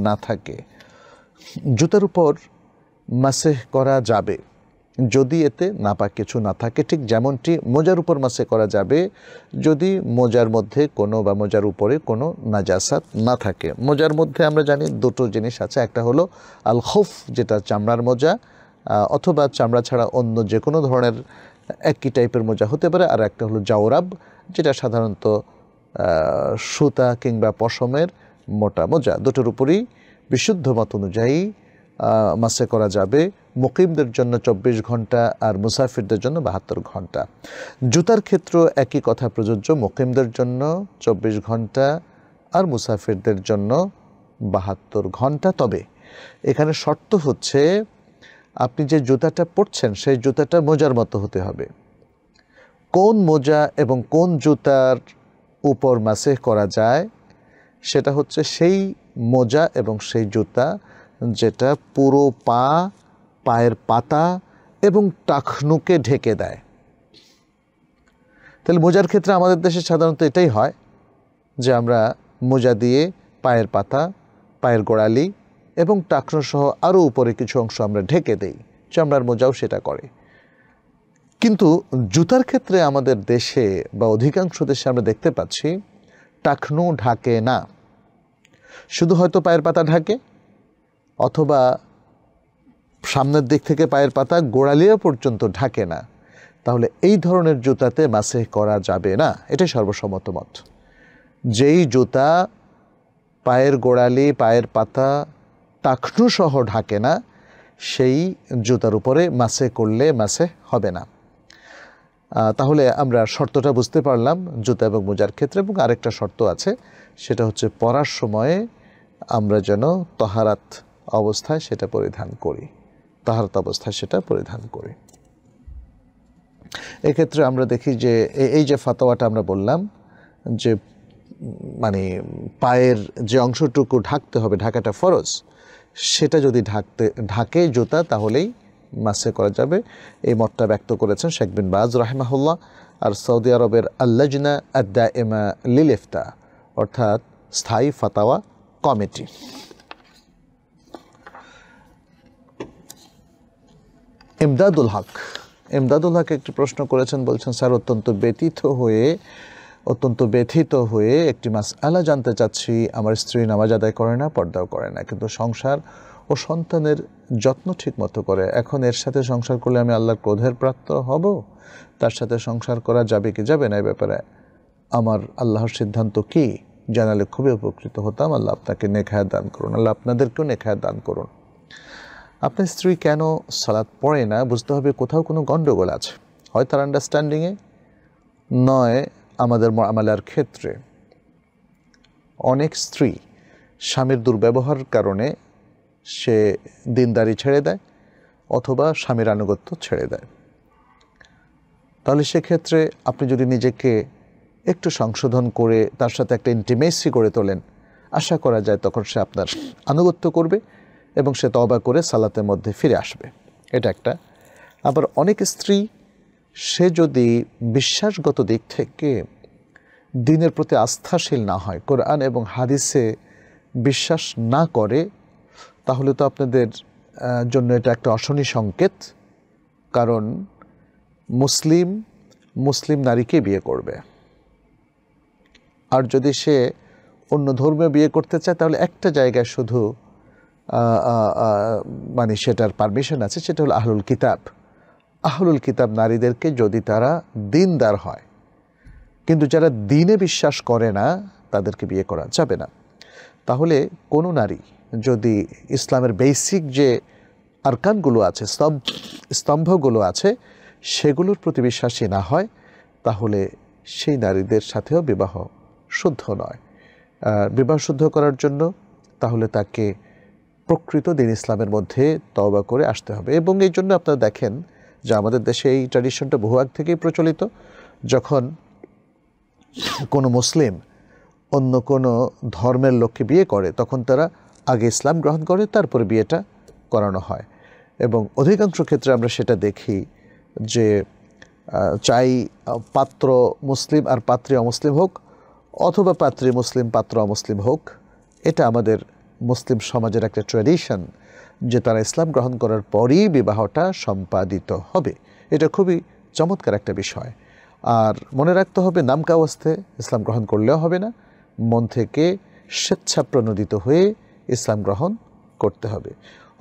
না থাকে জুতার উপর মাসেহ করা যাবে যদি এতে নাপাক কিছু না থাকে ঠিক যেমনটি মোজার উপর মাসে করা যাবে যদি মোজার মধ্যে কোনো বা মোজার উপরে কোনো নাজাসাত না থাকে মোজার মধ্যে আমরা জানি দুটো জিনিস আছে একটা হলো আল খোফ যেটা চামড়ার মোজা অথবা চামড়া ছাড়া অন্য যে কোনো ধরনের একই টাইপের মোজা হতে পারে আর একটা হলো জাওরাব যেটা সাধারণত সুতা কিংবা পশমের মোটা মোজা দুটোর উপরই বিশুদ্ধ মত অনুযায়ী মাসে করা যাবে মুকিমদের জন্য ২৪ ঘন্টা আর মুসাফিরদের জন্য বাহাত্তর ঘন্টা জুতার ক্ষেত্র একই কথা প্রযোজ্য মুকিমদের জন্য ২৪ ঘন্টা আর মুসাফিরদের জন্য বাহাত্তর ঘন্টা তবে এখানে শর্ত হচ্ছে আপনি যে জুতাটা পরছেন সেই জুতাটা মোজার মতো হতে হবে কোন মোজা এবং কোন জুতার উপর মাসেহ করা যায় সেটা হচ্ছে সেই মোজা এবং সেই জুতা যেটা পুরো পা পায়ের পাতা এবং টাখনুকে ঢেকে দেয় তাহলে মোজার ক্ষেত্রে আমাদের দেশে সাধারণত এটাই হয় যে আমরা মোজা দিয়ে পায়ের পাতা পায়ের গোড়ালি এবং টাকনো সহ আরও উপরে কিছু অংশ আমরা ঢেকে দেই চামড়ার মোজাও সেটা করে কিন্তু জুতার ক্ষেত্রে আমাদের দেশে বা অধিকাংশ দেশে আমরা দেখতে পাচ্ছি টাকনু ঢাকে না শুধু হয়তো পায়ের পাতা ঢাকে অথবা সামনের দিক থেকে পায়ের পাতা গোড়ালিয়া পর্যন্ত ঢাকে না তাহলে এই ধরনের জুতাতে মাসে করা যাবে না এটাই সর্বসম্মত মত যেই জুতা পায়ের গোড়ালি পায়ের পাতা টাকনু সহ ঢাকে না সেই জুতার উপরে মাসে করলে মাসে হবে না তাহলে আমরা শর্তটা বুঝতে পারলাম জুতা এবং মোজার ক্ষেত্রে এবং আরেকটা শর্ত আছে সেটা হচ্ছে পরার সময়ে আমরা যেন তহারাত অবস্থায় সেটা পরিধান করি তাহারাত অবস্থায় সেটা পরিধান করি এক্ষেত্রে আমরা দেখি যে এই যে ফাতোয়াটা আমরা বললাম যে মানে পায়ের যে অংশটুকু ঢাকতে হবে ঢাকাটা ফরজ সেটা যদি ঢাকতে ঢাকে জুতা তাহলেই মাসে করা যাবে এই মতটা ব্যক্ত করেছেন শেখ বিন বাজ রাহেমাহুল্লাহ আর সৌদি আরবের আল্লাজনা আদা এমা লিলেফতা অর্থাৎ স্থায়ী ফাতাওয়া কমিটি ইমদাদুল হক ইমদাদুল হক একটি প্রশ্ন করেছেন বলছেন স্যার অত্যন্ত ব্যতীত হয়ে অত্যন্ত ব্যথিত হয়ে একটি মাস আলা জানতে চাচ্ছি আমার স্ত্রী নামাজ আদায় করে না পর্দাও করে না কিন্তু সংসার ও সন্তানের যত্ন ঠিকমতো করে এখন এর সাথে সংসার করলে আমি আল্লাহর ক্রোধের প্রাপ্ত হব তার সাথে সংসার করা যাবে কি যাবে না এই ব্যাপারে আমার আল্লাহর সিদ্ধান্ত কি জানালে খুবই উপকৃত হতাম আল্লাহ আপনাকে নেখায় দান করুন আল্লাহ আপনাদেরকেও নেখায় দান করুন আপনার স্ত্রী কেন সালাদ পড়ে না বুঝতে হবে কোথাও কোনো গণ্ডগোল আছে হয় তার আন্ডারস্ট্যান্ডিংয়ে নয় আমাদের মামলার ক্ষেত্রে অনেক স্ত্রী স্বামীর দুর্ব্যবহার কারণে সে দিনদারি ছেড়ে দেয় অথবা স্বামীর আনুগত্য ছেড়ে দেয় তাহলে সেক্ষেত্রে আপনি যদি নিজেকে একটু সংশোধন করে তার সাথে একটা ইন্টিমেসি করে তোলেন আশা করা যায় তখন সে আপনার আনুগত্য করবে এবং সে তবা করে সালাতের মধ্যে ফিরে আসবে এটা একটা আবার অনেক স্ত্রী সে যদি বিশ্বাসগত দিক থেকে দিনের প্রতি আস্থাশীল না হয় কোরআন এবং হাদিসে বিশ্বাস না করে তাহলে তো আপনাদের জন্য এটা একটা অশনি সংকেত কারণ মুসলিম মুসলিম নারীকে বিয়ে করবে আর যদি সে অন্য ধর্মে বিয়ে করতে চায় তাহলে একটা জায়গায় শুধু মানে সেটার পারমিশন আছে সেটা হলো আহলুল কিতাব আহলুল কিতাব নারীদেরকে যদি তারা দিনদার হয় কিন্তু যারা দিনে বিশ্বাস করে না তাদেরকে বিয়ে করা যাবে না তাহলে কোনো নারী যদি ইসলামের বেসিক যে আরকানগুলো আছে স্তম্ভ স্তম্ভগুলো আছে সেগুলোর প্রতি বিশ্বাসী না হয় তাহলে সেই নারীদের সাথেও বিবাহ শুদ্ধ নয় বিবাহ শুদ্ধ করার জন্য তাহলে তাকে প্রকৃত দিন ইসলামের মধ্যে তওবা করে আসতে হবে এবং এই জন্য আপনারা দেখেন যে আমাদের দেশে এই ট্র্যাডিশনটা বহু আগ থেকেই প্রচলিত যখন কোনো মুসলিম অন্য কোনো ধর্মের লোককে বিয়ে করে তখন তারা আগে ইসলাম গ্রহণ করে তারপর বিয়েটা করানো হয় এবং অধিকাংশ ক্ষেত্রে আমরা সেটা দেখি যে চাই পাত্র মুসলিম আর পাত্রী অমুসলিম হোক অথবা পাত্রী মুসলিম পাত্র অমুসলিম হোক এটা আমাদের মুসলিম সমাজের একটা ট্র্যাডিশন যে তারা ইসলাম গ্রহণ করার পরই বিবাহটা সম্পাদিত হবে এটা খুবই চমৎকার একটা বিষয় আর মনে রাখতে হবে নামকাওয়াস্তে ইসলাম গ্রহণ করলেও হবে না মন থেকে স্বেচ্ছা প্রণোদিত হয়ে ইসলাম গ্রহণ করতে হবে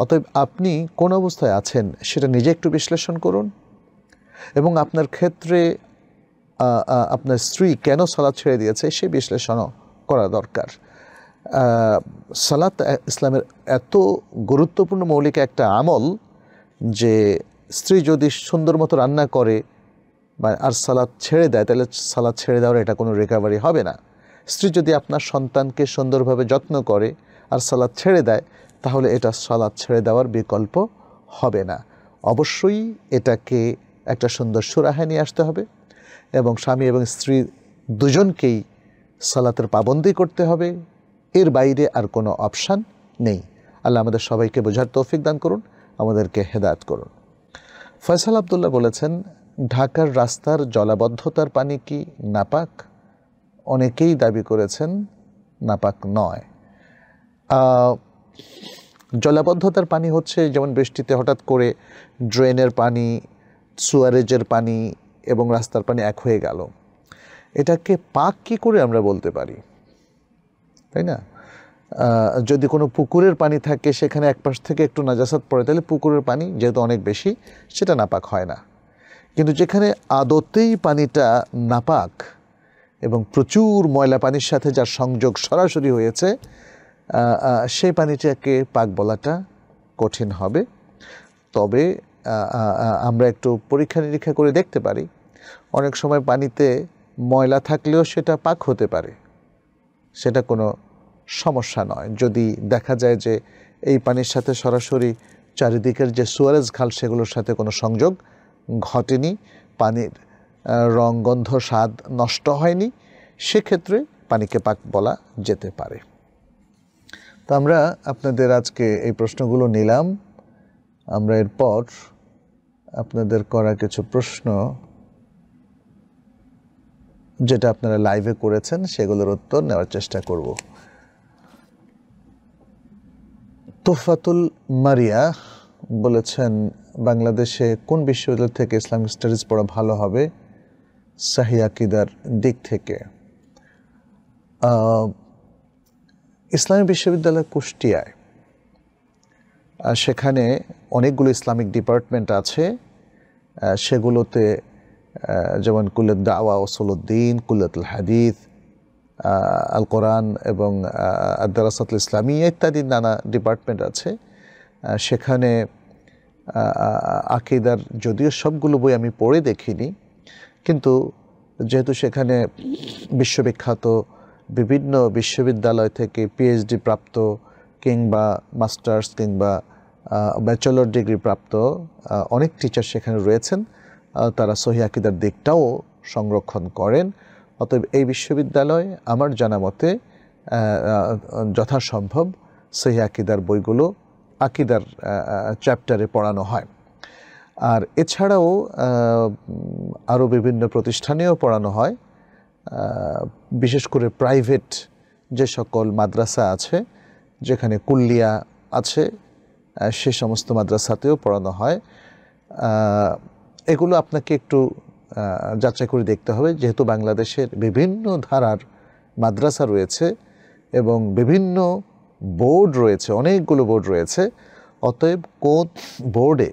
অতএব আপনি কোন অবস্থায় আছেন সেটা নিজে একটু বিশ্লেষণ করুন এবং আপনার ক্ষেত্রে আপনার স্ত্রী কেন সালাদ ছেড়ে দিয়েছে সে বিশ্লেষণও করা দরকার সালাত ইসলামের এত গুরুত্বপূর্ণ মৌলিক একটা আমল যে স্ত্রী যদি সুন্দর মতো রান্না করে বা আর সালাদ ছেড়ে দেয় তাহলে সালাদ ছেড়ে দেওয়ার এটা কোনো রিকাভারি হবে না স্ত্রী যদি আপনার সন্তানকে সুন্দরভাবে যত্ন করে আর সালাদ ছেড়ে দেয় তাহলে এটা সালাদ ছেড়ে দেওয়ার বিকল্প হবে না অবশ্যই এটাকে একটা সুন্দর সুরাহায় নিয়ে আসতে হবে এবং স্বামী এবং স্ত্রী দুজনকেই সালাতের পাবন্দি করতে হবে এর বাইরে আর কোনো অপশান নেই আল্লাহ আমাদের সবাইকে বোঝার তৌফিক দান করুন আমাদেরকে হেদায়ত করুন ফয়সাল আবদুল্লাহ বলেছেন ঢাকার রাস্তার জলাবদ্ধতার পানি কি নাপাক অনেকেই দাবি করেছেন নাপাক নয় জলাবদ্ধতার পানি হচ্ছে যেমন বৃষ্টিতে হঠাৎ করে ড্রেনের পানি সুয়ারেজের পানি এবং রাস্তার পানি এক হয়ে গেল এটাকে পাক কি করে আমরা বলতে পারি তাই না যদি কোনো পুকুরের পানি থাকে সেখানে এক পাশ থেকে একটু নাজাসাত পড়ে তাহলে পুকুরের পানি যেহেতু অনেক বেশি সেটা নাপাক হয় না কিন্তু যেখানে আদতেই পানিটা নাপাক এবং প্রচুর ময়লা পানির সাথে যার সংযোগ সরাসরি হয়েছে সেই পানিটাকে পাক বলাটা কঠিন হবে তবে আমরা একটু পরীক্ষা নিরীক্ষা করে দেখতে পারি অনেক সময় পানিতে ময়লা থাকলেও সেটা পাক হতে পারে সেটা কোনো সমস্যা নয় যদি দেখা যায় যে এই পানির সাথে সরাসরি চারিদিকের যে সুয়ারেজ খাল সেগুলোর সাথে কোনো সংযোগ ঘটেনি পানির রং গন্ধ স্বাদ নষ্ট হয়নি সেক্ষেত্রে পানিকে পাক বলা যেতে পারে তো আমরা আপনাদের আজকে এই প্রশ্নগুলো নিলাম আমরা এরপর আপনাদের করা কিছু প্রশ্ন যেটা আপনারা লাইভে করেছেন সেগুলোর উত্তর নেওয়ার চেষ্টা করব তোফাতুল মারিয়া বলেছেন বাংলাদেশে কোন বিশ্ববিদ্যালয় থেকে ইসলামিক স্টাডিজ পড়া ভালো হবে সাহিয়াকিদার দিক থেকে ইসলামী বিশ্ববিদ্যালয় কুষ্টিয়ায় সেখানে অনেকগুলো ইসলামিক ডিপার্টমেন্ট আছে সেগুলোতে যেমন কুলত দাওয়া ওসলুদ্দিন কুল্লতুল হাদিস আল কোরআন এবং আদারাসাতুল ইসলামিয়া ইত্যাদি নানা ডিপার্টমেন্ট আছে সেখানে আকিদার যদিও সবগুলো বই আমি পড়ে দেখিনি কিন্তু যেহেতু সেখানে বিশ্ববিখ্যাত বিভিন্ন বিশ্ববিদ্যালয় থেকে পিএইচডি প্রাপ্ত কিংবা মাস্টার্স কিংবা ব্যাচেলর ডিগ্রি প্রাপ্ত অনেক টিচার সেখানে রয়েছেন তারা সহি আকিদার দিকটাও সংরক্ষণ করেন অতএব এই বিশ্ববিদ্যালয় আমার জানা মতে যথাসম্ভব সহি আকিদার বইগুলো আকিদার চ্যাপ্টারে পড়ানো হয় আর এছাড়াও আরও বিভিন্ন প্রতিষ্ঠানেও পড়ানো হয় বিশেষ করে প্রাইভেট যে সকল মাদ্রাসা আছে যেখানে কুল্লিয়া আছে সে সমস্ত মাদ্রাসাতেও পড়ানো হয় এগুলো আপনাকে একটু যাচাই করে দেখতে হবে যেহেতু বাংলাদেশের বিভিন্ন ধারার মাদ্রাসা রয়েছে এবং বিভিন্ন বোর্ড রয়েছে অনেকগুলো বোর্ড রয়েছে অতএব কোন বোর্ডে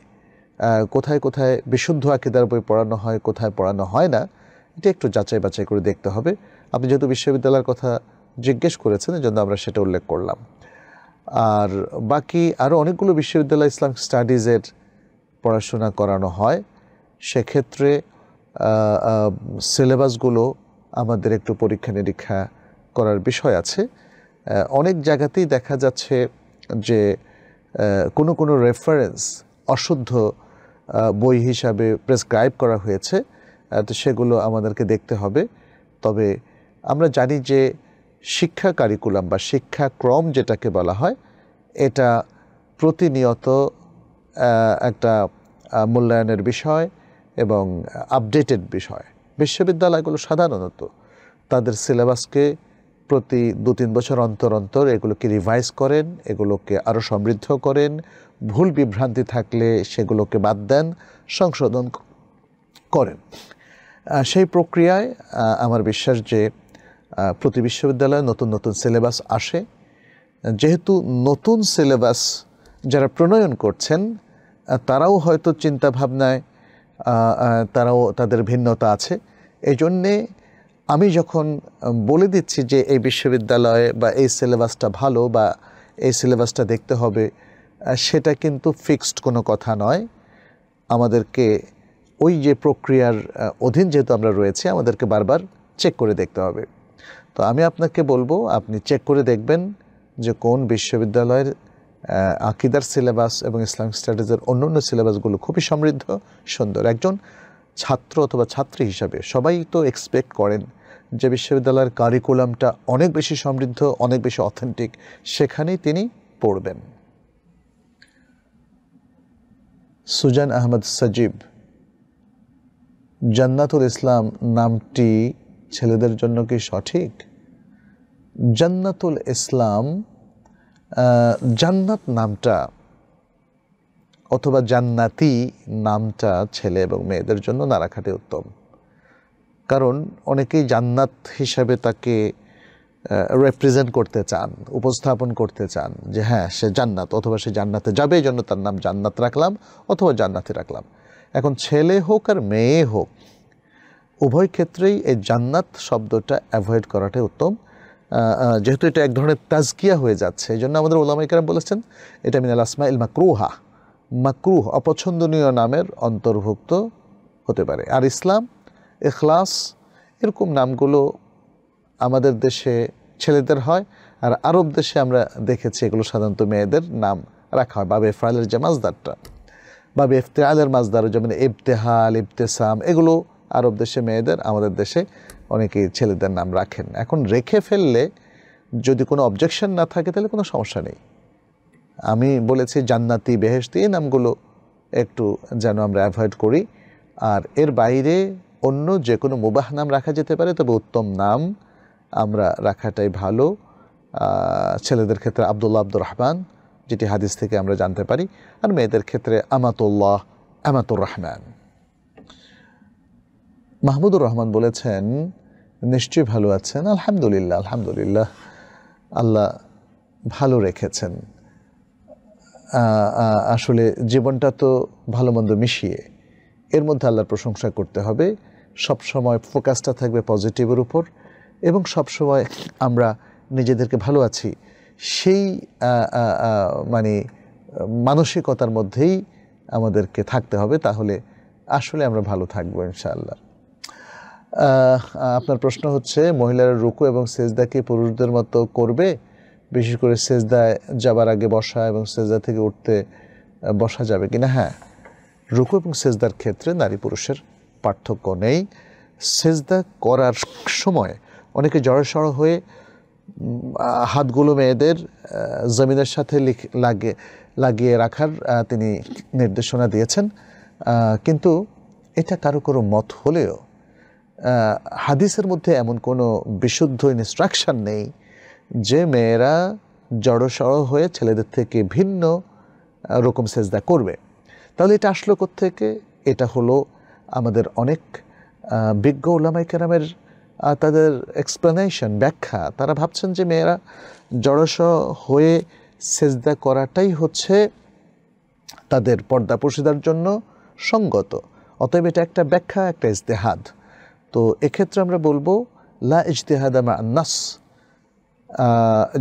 কোথায় কোথায় বিশুদ্ধ আকিদার বই পড়ানো হয় কোথায় পড়ানো হয় না এটা একটু যাচাই বাছাই করে দেখতে হবে আপনি যেহেতু বিশ্ববিদ্যালয়ের কথা জিজ্ঞেস করেছেন এজন্য আমরা সেটা উল্লেখ করলাম আর বাকি আরও অনেকগুলো বিশ্ববিদ্যালয় ইসলাম স্টাডিজের পড়াশোনা করানো হয় সেক্ষেত্রে সিলেবাসগুলো আমাদের একটু পরীক্ষা নিরীক্ষা করার বিষয় আছে অনেক জায়গাতেই দেখা যাচ্ছে যে কোনো কোনো রেফারেন্স অশুদ্ধ বই হিসাবে প্রেসক্রাইব করা হয়েছে তো সেগুলো আমাদেরকে দেখতে হবে তবে আমরা জানি যে শিক্ষা কারিকুলাম বা শিক্ষাক্রম যেটাকে বলা হয় এটা প্রতিনিয়ত একটা মূল্যায়নের বিষয় এবং আপডেটেড বিষয় বিশ্ববিদ্যালয়গুলো সাধারণত তাদের সিলেবাসকে প্রতি দু তিন বছর অন্তর অন্তর এগুলোকে রিভাইজ করেন এগুলোকে আরও সমৃদ্ধ করেন ভুল বিভ্রান্তি থাকলে সেগুলোকে বাদ দেন সংশোধন করেন সেই প্রক্রিয়ায় আমার বিশ্বাস যে প্রতি বিশ্ববিদ্যালয়ে নতুন নতুন সিলেবাস আসে যেহেতু নতুন সিলেবাস যারা প্রণয়ন করছেন তারাও হয়তো চিন্তা ভাবনায় তারাও তাদের ভিন্নতা আছে এই জন্যে আমি যখন বলে দিচ্ছি যে এই বিশ্ববিদ্যালয়ে বা এই সিলেবাসটা ভালো বা এই সিলেবাসটা দেখতে হবে সেটা কিন্তু ফিক্সড কোনো কথা নয় আমাদেরকে ওই যে প্রক্রিয়ার অধীন যেহেতু আমরা রয়েছি আমাদেরকে বারবার চেক করে দেখতে হবে তো আমি আপনাকে বলবো আপনি চেক করে দেখবেন যে কোন বিশ্ববিদ্যালয়ের আকিদার সিলেবাস এবং ইসলামিক স্টাডিজের অন্য অন্য সিলেবাসগুলো খুবই সমৃদ্ধ সুন্দর একজন ছাত্র অথবা ছাত্রী হিসাবে সবাই তো এক্সপেক্ট করেন যে বিশ্ববিদ্যালয়ের কারিকুলামটা অনেক বেশি সমৃদ্ধ অনেক বেশি অথেন্টিক সেখানেই তিনি পড়বেন সুজান আহমদ সজীব জান্নাতুল ইসলাম নামটি ছেলেদের জন্য কি সঠিক জান্নাতুল ইসলাম জান্নাত নামটা অথবা জান্নাতি নামটা ছেলে এবং মেয়েদের জন্য না রাখাটাই উত্তম কারণ অনেকেই জান্নাত হিসাবে তাকে রেপ্রেজেন্ট করতে চান উপস্থাপন করতে চান যে হ্যাঁ সে জান্নাত অথবা সে জান্নাতে যাবে এই জন্য তার নাম জান্নাত রাখলাম অথবা জান্নাতে রাখলাম এখন ছেলে হোক আর মেয়ে হোক উভয় ক্ষেত্রেই এই জান্নাত শব্দটা অ্যাভয়েড করাটাই উত্তম যেহেতু এটা এক ধরনের তাজকিয়া হয়ে যাচ্ছে এই জন্য আমাদের ওলামাইকার বলেছেন এটা মিনাল আসমা ইল মাকরুহা মাকরুহ অপছন্দনীয় নামের অন্তর্ভুক্ত হতে পারে আর ইসলাম এখলাস এরকম নামগুলো আমাদের দেশে ছেলেদের হয় আর আরব দেশে আমরা দেখেছি এগুলো সাধারণত মেয়েদের নাম রাখা হয় বা বেফালের যে মাজদারটা বা বেফতেয়ালের মাজদার যেমন ইবতেহাল ইবতেসাম এগুলো আরব দেশে মেয়েদের আমাদের দেশে অনেকেই ছেলেদের নাম রাখেন এখন রেখে ফেললে যদি কোনো অবজেকশন না থাকে তাহলে কোনো সমস্যা নেই আমি বলেছি জান্নাতি বেহেস্তি এই নামগুলো একটু যেন আমরা অ্যাভয়েড করি আর এর বাইরে অন্য যে কোনো মুবাহ নাম রাখা যেতে পারে তবে উত্তম নাম আমরা রাখাটাই ভালো ছেলেদের ক্ষেত্রে আবদুল্লাহ আব্দুর রহমান যেটি হাদিস থেকে আমরা জানতে পারি আর মেয়েদের ক্ষেত্রে আমাতুল্লাহ আমাতুর রহমান মাহমুদুর রহমান বলেছেন নিশ্চয়ই ভালো আছেন আলহামদুলিল্লাহ আলহামদুলিল্লাহ আল্লাহ ভালো রেখেছেন আসলে জীবনটা তো ভালো মন্দ মিশিয়ে এর মধ্যে আল্লাহর প্রশংসা করতে হবে সব সময় ফোকাসটা থাকবে পজিটিভের উপর এবং সব সময় আমরা নিজেদেরকে ভালো আছি সেই মানে মানসিকতার মধ্যেই আমাদেরকে থাকতে হবে তাহলে আসলে আমরা ভালো থাকবো ইনশাআল্লাহ আপনার প্রশ্ন হচ্ছে মহিলারা রুকু এবং সেজদা কি পুরুষদের মতো করবে বিশেষ করে সেজদায় যাবার আগে বসা এবং সেজদা থেকে উঠতে বসা যাবে কি না হ্যাঁ রুকু এবং সেজদার ক্ষেত্রে নারী পুরুষের পার্থক্য নেই সেজদা করার সময় অনেকে জড়সড় হয়ে হাতগুলো মেয়েদের জমিনের সাথে লাগে লাগিয়ে রাখার তিনি নির্দেশনা দিয়েছেন কিন্তু এটা কারো কারো মত হলেও হাদিসের মধ্যে এমন কোনো বিশুদ্ধ ইনস্ট্রাকশান নেই যে মেয়েরা জড়সড় হয়ে ছেলেদের থেকে ভিন্ন রকম সেজদা করবে তাহলে এটা আসলো থেকে এটা হলো আমাদের অনেক বিজ্ঞ ওলামাইকেরামের কেরামের তাদের এক্সপ্লেনেশন ব্যাখ্যা তারা ভাবছেন যে মেয়েরা জড়স হয়ে সেজদা করাটাই হচ্ছে তাদের পর্দা পুষিদার জন্য সঙ্গত অতএব এটা একটা ব্যাখ্যা একটা ইজতেহাদ তো এক্ষেত্রে আমরা বলবো লা ইজতেহাদ আমা নাস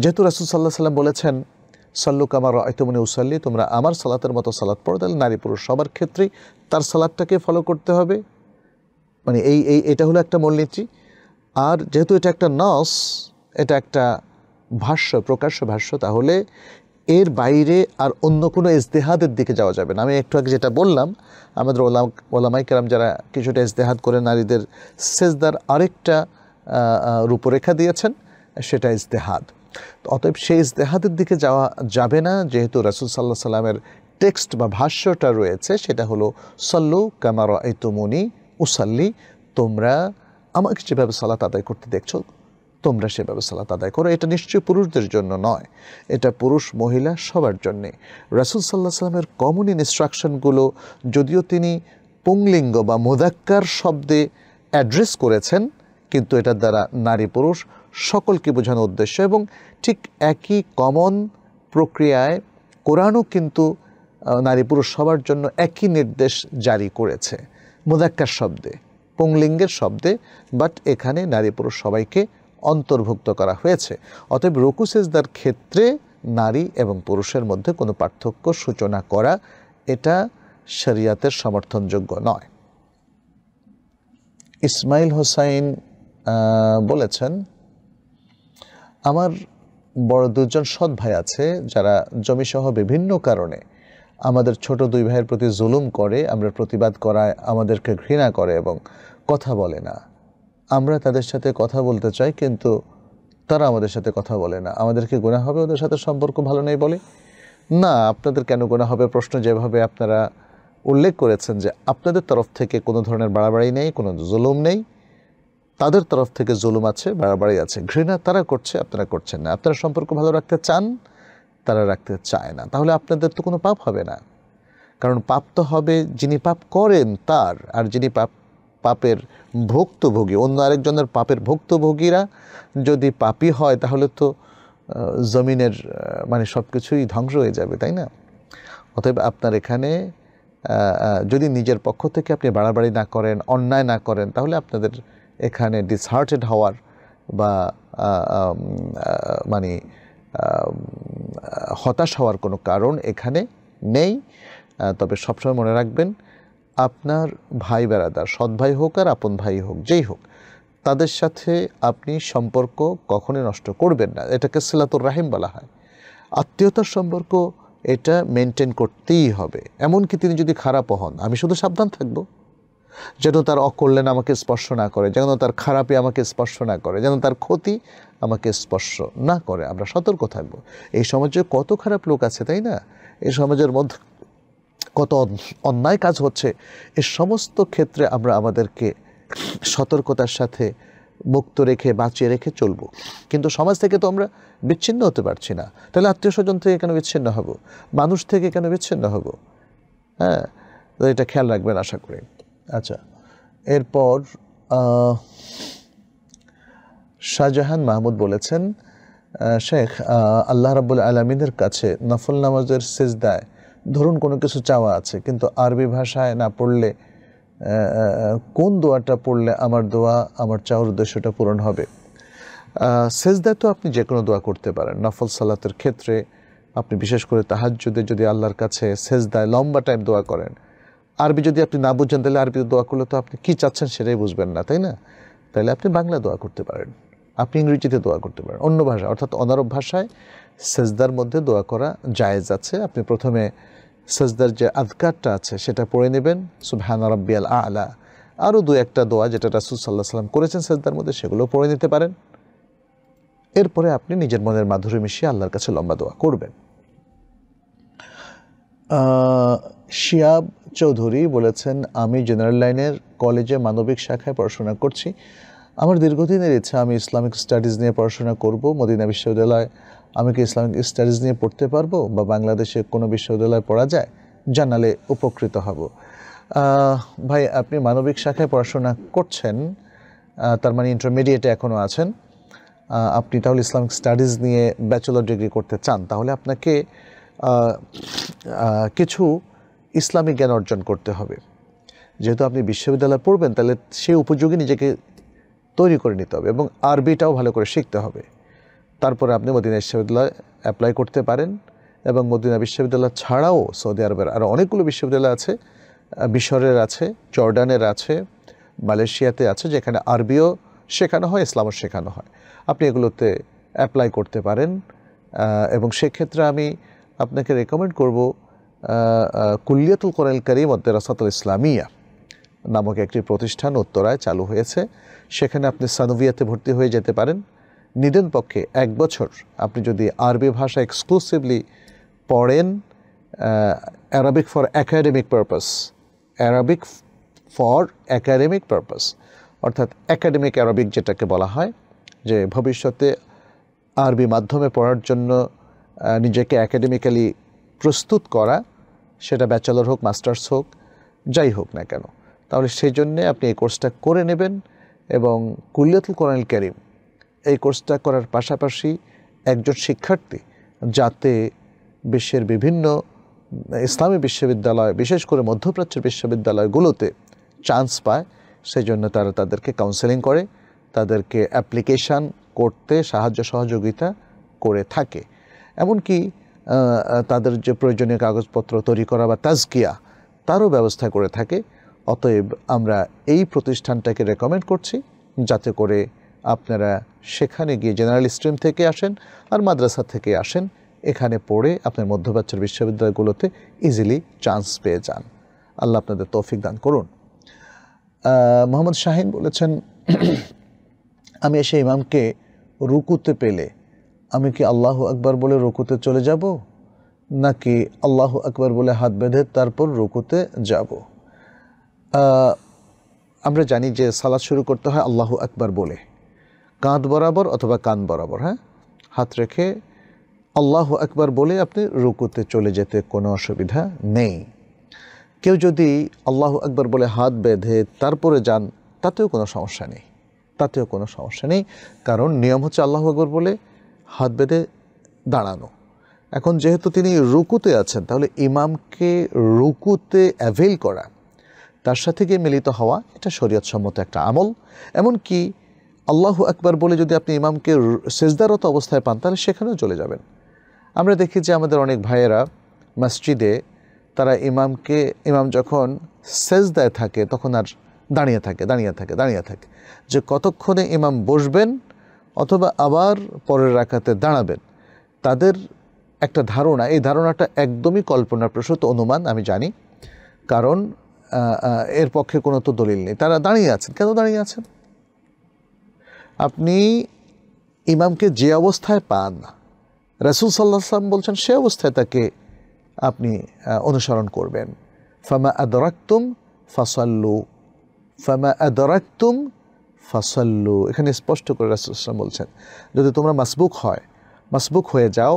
যেহেতু রাসুল সাল্লাহ সাল্লাম বলেছেন সাল্লুক আমার আয়তমনি উসাল্লি তোমরা আমার সালাতের মতো সালাত পড়ো তাহলে নারী পুরুষ সবার ক্ষেত্রেই তার সালাদটাকে ফলো করতে হবে মানে এই এই এটা হলো একটা মূলনীতি আর যেহেতু এটা একটা নস এটা একটা ভাষ্য প্রকাশ্য ভাষ্য তাহলে এর বাইরে আর অন্য কোনো ইজতেহাদের দিকে যাওয়া যাবে না আমি একটু আগে যেটা বললাম আমাদের ওলাম ওলামাই কালাম যারা কিছুটা ইজতেহাদ করে নারীদের সেজদার আরেকটা রূপরেখা দিয়েছেন সেটা ইজতেহাদ অতএব সেই ইজতেহাদের দিকে যাওয়া যাবে না যেহেতু রাসুল সাল্লাহ সাল্লামের টেক্সট বা ভাষ্যটা রয়েছে সেটা হলো সল্লু কামার এ তুমনি উসাল্লি তোমরা আমাকে যেভাবে সালাত আদায় করতে দেখছো তোমরা সেভাবে সালাত আদায় করো এটা নিশ্চয়ই পুরুষদের জন্য নয় এটা পুরুষ মহিলা সবার জন্যে রাসুল সাল্লাহ সাল্লামের কমন ইনস্ট্রাকশনগুলো যদিও তিনি পুংলিঙ্গ বা মোদাক্কার শব্দে অ্যাড্রেস করেছেন কিন্তু এটার দ্বারা নারী পুরুষ সকলকে বোঝানোর উদ্দেশ্য এবং ঠিক একই কমন প্রক্রিয়ায় কোরআনও কিন্তু নারী পুরুষ সবার জন্য একই নির্দেশ জারি করেছে মোদাক্কার শব্দে পুংলিঙ্গের শব্দে বাট এখানে নারী পুরুষ সবাইকে অন্তর্ভুক্ত করা হয়েছে অতএব রকু সেজদার ক্ষেত্রে নারী এবং পুরুষের মধ্যে কোনো পার্থক্য সূচনা করা এটা শরিয়াতের সমর্থনযোগ্য নয় ইসমাইল হোসাইন বলেছেন আমার বড় দুজন সৎ ভাই আছে যারা জমিসহ বিভিন্ন কারণে আমাদের ছোট দুই ভাইয়ের প্রতি জুলুম করে আমরা প্রতিবাদ করায় আমাদেরকে ঘৃণা করে এবং কথা বলে না আমরা তাদের সাথে কথা বলতে চাই কিন্তু তারা আমাদের সাথে কথা বলে না আমাদেরকে গোনা হবে ওদের সাথে সম্পর্ক ভালো নেই বলে না আপনাদের কেন গোনা হবে প্রশ্ন যেভাবে আপনারা উল্লেখ করেছেন যে আপনাদের তরফ থেকে কোনো ধরনের বাড়াবাড়ি নেই কোনো জুলুম নেই তাদের তরফ থেকে জুলুম আছে বাড়াবাড়ি আছে ঘৃণা তারা করছে আপনারা করছেন না আপনারা সম্পর্ক ভালো রাখতে চান তারা রাখতে চায় না তাহলে আপনাদের তো কোনো পাপ হবে না কারণ পাপ তো হবে যিনি পাপ করেন তার আর যিনি পাপ পাপের ভুক্তভোগী অন্য আরেকজনের পাপের ভুক্তভোগীরা যদি পাপি হয় তাহলে তো জমিনের মানে সব কিছুই ধ্বংস হয়ে যাবে তাই না অতএব আপনার এখানে যদি নিজের পক্ষ থেকে আপনি বাড়াবাড়ি না করেন অন্যায় না করেন তাহলে আপনাদের এখানে ডিসহার্টেড হওয়ার বা মানে হতাশ হওয়ার কোনো কারণ এখানে নেই তবে সবসময় মনে রাখবেন আপনার ভাই বেড়াদার সৎ ভাই হোক আর আপন ভাই হোক যেই হোক তাদের সাথে আপনি সম্পর্ক কখনোই নষ্ট করবেন না এটাকে সিলাতুর রাহিম বলা হয় আত্মীয়তার সম্পর্ক এটা মেনটেন করতেই হবে এমনকি তিনি যদি খারাপও হন আমি শুধু সাবধান থাকব যেন তার অকল্যাণ আমাকে স্পর্শ না করে যেন তার খারাপে আমাকে স্পর্শ না করে যেন তার ক্ষতি আমাকে স্পর্শ না করে আমরা সতর্ক থাকব এই সমাজে কত খারাপ লোক আছে তাই না এই সমাজের মধ্যে কত অন্যায় কাজ হচ্ছে এ সমস্ত ক্ষেত্রে আমরা আমাদেরকে সতর্কতার সাথে মুক্ত রেখে বাঁচিয়ে রেখে চলবো কিন্তু সমাজ থেকে তো আমরা বিচ্ছিন্ন হতে পারছি না তাহলে আত্মীয় স্বজন থেকে কেন বিচ্ছিন্ন হব মানুষ থেকে কেন বিচ্ছিন্ন হব হ্যাঁ এটা খেয়াল রাখবেন আশা করি আচ্ছা এরপর শাহজাহান মাহমুদ বলেছেন শেখ আল্লাহ রাবুল আলমিনের কাছে নফল নামাজের সেজদায় ধরুন কোনো কিছু চাওয়া আছে কিন্তু আরবি ভাষায় না পড়লে কোন দোয়াটা পড়লে আমার দোয়া আমার চাওয়ার উদ্দেশ্যটা পূরণ হবে সেজদায় তো আপনি যে কোনো দোয়া করতে পারেন নফল সালাতের ক্ষেত্রে আপনি বিশেষ করে তাহাজ্যদে যদি আল্লাহর কাছে সেজদায় লম্বা টাইম দোয়া করেন আরবি যদি আপনি না বুঝেন তাহলে আরবিতে দোয়া করলে তো আপনি কি চাচ্ছেন সেটাই বুঝবেন না তাই না তাহলে আপনি বাংলা দোয়া করতে পারেন আপনি ইংরেজিতে দোয়া করতে পারেন অন্য ভাষা অর্থাৎ অনারব ভাষায় সেজদার মধ্যে দোয়া করা জায়েজ আছে আপনি প্রথমে সেজদার যে আধকারটা আছে সেটা পড়ে নেবেন সুবহান রব্বিয়াল আলা আরও দু একটা দোয়া যেটা রাসুল সাল্লাহ সাল্লাম করেছেন সেজদার মধ্যে সেগুলো পড়ে নিতে পারেন এরপরে আপনি নিজের মনের মাধুরী মিশিয়ে আল্লাহর কাছে লম্বা দোয়া করবেন শিয়াব চৌধুরী বলেছেন আমি জেনারেল লাইনের কলেজে মানবিক শাখায় পড়াশোনা করছি আমার দীর্ঘদিনের ইচ্ছা আমি ইসলামিক স্টাডিজ নিয়ে পড়াশোনা করব মদিনা বিশ্ববিদ্যালয় আমি কি ইসলামিক স্টাডিজ নিয়ে পড়তে পারবো বা বাংলাদেশে কোনো বিশ্ববিদ্যালয়ে পড়া যায় জানালে উপকৃত হব ভাই আপনি মানবিক শাখায় পড়াশোনা করছেন তার মানে ইন্টারমিডিয়েটে এখনও আছেন আপনি তাহলে ইসলামিক স্টাডিজ নিয়ে ব্যাচেলর ডিগ্রি করতে চান তাহলে আপনাকে কিছু ইসলামিক জ্ঞান অর্জন করতে হবে যেহেতু আপনি বিশ্ববিদ্যালয়ে পড়বেন তাহলে সেই উপযোগী নিজেকে তৈরি করে নিতে হবে এবং আরবিটাও ভালো করে শিখতে হবে তারপরে আপনি মদিনা বিশ্ববিদ্যালয় অ্যাপ্লাই করতে পারেন এবং মদিনা বিশ্ববিদ্যালয় ছাড়াও সৌদি আরবের আরও অনেকগুলো বিশ্ববিদ্যালয় আছে মিশরের আছে জর্ডানের আছে মালয়েশিয়াতে আছে যেখানে আরবিও শেখানো হয় ইসলামও শেখানো হয় আপনি এগুলোতে অ্যাপ্লাই করতে পারেন এবং সেক্ষেত্রে আমি আপনাকে রেকমেন্ড করব কুল্লিয়াতুল কোরআল করিম অদ্দেরাসাতুল ইসলামিয়া নামক একটি প্রতিষ্ঠান উত্তরায় চালু হয়েছে সেখানে আপনি সানুভিয়াতে ভর্তি হয়ে যেতে পারেন নিদেন পক্ষে এক বছর আপনি যদি আরবি ভাষা এক্সক্লুসিভলি পড়েন Arabic for academic purpose Arabic for academic purpose অর্থাৎ অ্যাকাডেমিক অ্যারাবিক যেটাকে বলা হয় যে ভবিষ্যতে আরবি মাধ্যমে পড়ার জন্য নিজেকে অ্যাকাডেমিক্যালি প্রস্তুত করা সেটা ব্যাচেলর হোক মাস্টার্স হোক যাই হোক না কেন তাহলে সেই জন্যে আপনি এই কোর্সটা করে নেবেন এবং কুল্লিয়াতুল কোরআন করিম এই কোর্সটা করার পাশাপাশি একজন শিক্ষার্থী যাতে বিশ্বের বিভিন্ন ইসলামী বিশ্ববিদ্যালয় বিশেষ করে মধ্যপ্রাচ্যের বিশ্ববিদ্যালয়গুলোতে চান্স পায় সেই জন্য তারা তাদেরকে কাউন্সেলিং করে তাদেরকে অ্যাপ্লিকেশান করতে সাহায্য সহযোগিতা করে থাকে এমনকি তাদের যে প্রয়োজনীয় কাগজপত্র তৈরি করা বা তাজকিয়া তারও ব্যবস্থা করে থাকে অতএব আমরা এই প্রতিষ্ঠানটাকে রেকমেন্ড করছি যাতে করে আপনারা সেখানে গিয়ে জেনারেল স্ট্রিম থেকে আসেন আর মাদ্রাসা থেকে আসেন এখানে পড়ে আপনার মধ্যপ্রাচ্যের বিশ্ববিদ্যালয়গুলোতে ইজিলি চান্স পেয়ে যান আল্লাহ আপনাদের তৌফিক দান করুন মোহাম্মদ শাহিন বলেছেন আমি এসে ইমামকে রুকুতে পেলে আমি কি আল্লাহ আকবার বলে রুকুতে চলে যাব নাকি আল্লাহ আকবার বলে হাত বেঁধে তারপর রুকুতে যাব আমরা জানি যে সালাদ শুরু করতে হয় আল্লাহ আকবার বলে কাঁধ বরাবর অথবা কান বরাবর হ্যাঁ হাত রেখে আল্লাহ একবার বলে আপনি রুকুতে চলে যেতে কোনো অসুবিধা নেই কেউ যদি আল্লাহ একবার বলে হাত বেঁধে তারপরে যান তাতেও কোনো সমস্যা নেই তাতেও কোনো সমস্যা নেই কারণ নিয়ম হচ্ছে আল্লাহ একবার বলে হাত বেঁধে দাঁড়ানো এখন যেহেতু তিনি রুকুতে আছেন তাহলে ইমামকে রুকুতে অ্যাভেল করা তার সাথে গিয়ে মিলিত হওয়া এটা শরীয়তসম্মত একটা আমল এমনকি আল্লাহু আকবার বলে যদি আপনি ইমামকে সেজদারত অবস্থায় পান তাহলে সেখানেও চলে যাবেন আমরা দেখি যে আমাদের অনেক ভাইয়েরা মসজিদে তারা ইমামকে ইমাম যখন সেজদায় থাকে তখন আর দাঁড়িয়ে থাকে দাঁড়িয়ে থাকে দাঁড়িয়ে থাকে যে কতক্ষণে ইমাম বসবেন অথবা আবার পরের রাখাতে দাঁড়াবেন তাদের একটা ধারণা এই ধারণাটা একদমই প্রসূত অনুমান আমি জানি কারণ এর পক্ষে কোনো তো দলিল নেই তারা দাঁড়িয়ে আছেন কেন দাঁড়িয়ে আছেন আপনি ইমামকে যে অবস্থায় পান রাসুল সাল্লাহ সাল্লাম বলছেন সে অবস্থায় তাকে আপনি অনুসরণ করবেন ফামা আদরাক্তুম ফাসাল্লু ফামা আদরাক্তুম ফাসাল্লু এখানে স্পষ্ট করে রাসুলাম বলছেন যদি তোমরা মাসবুক হয় মাসবুক হয়ে যাও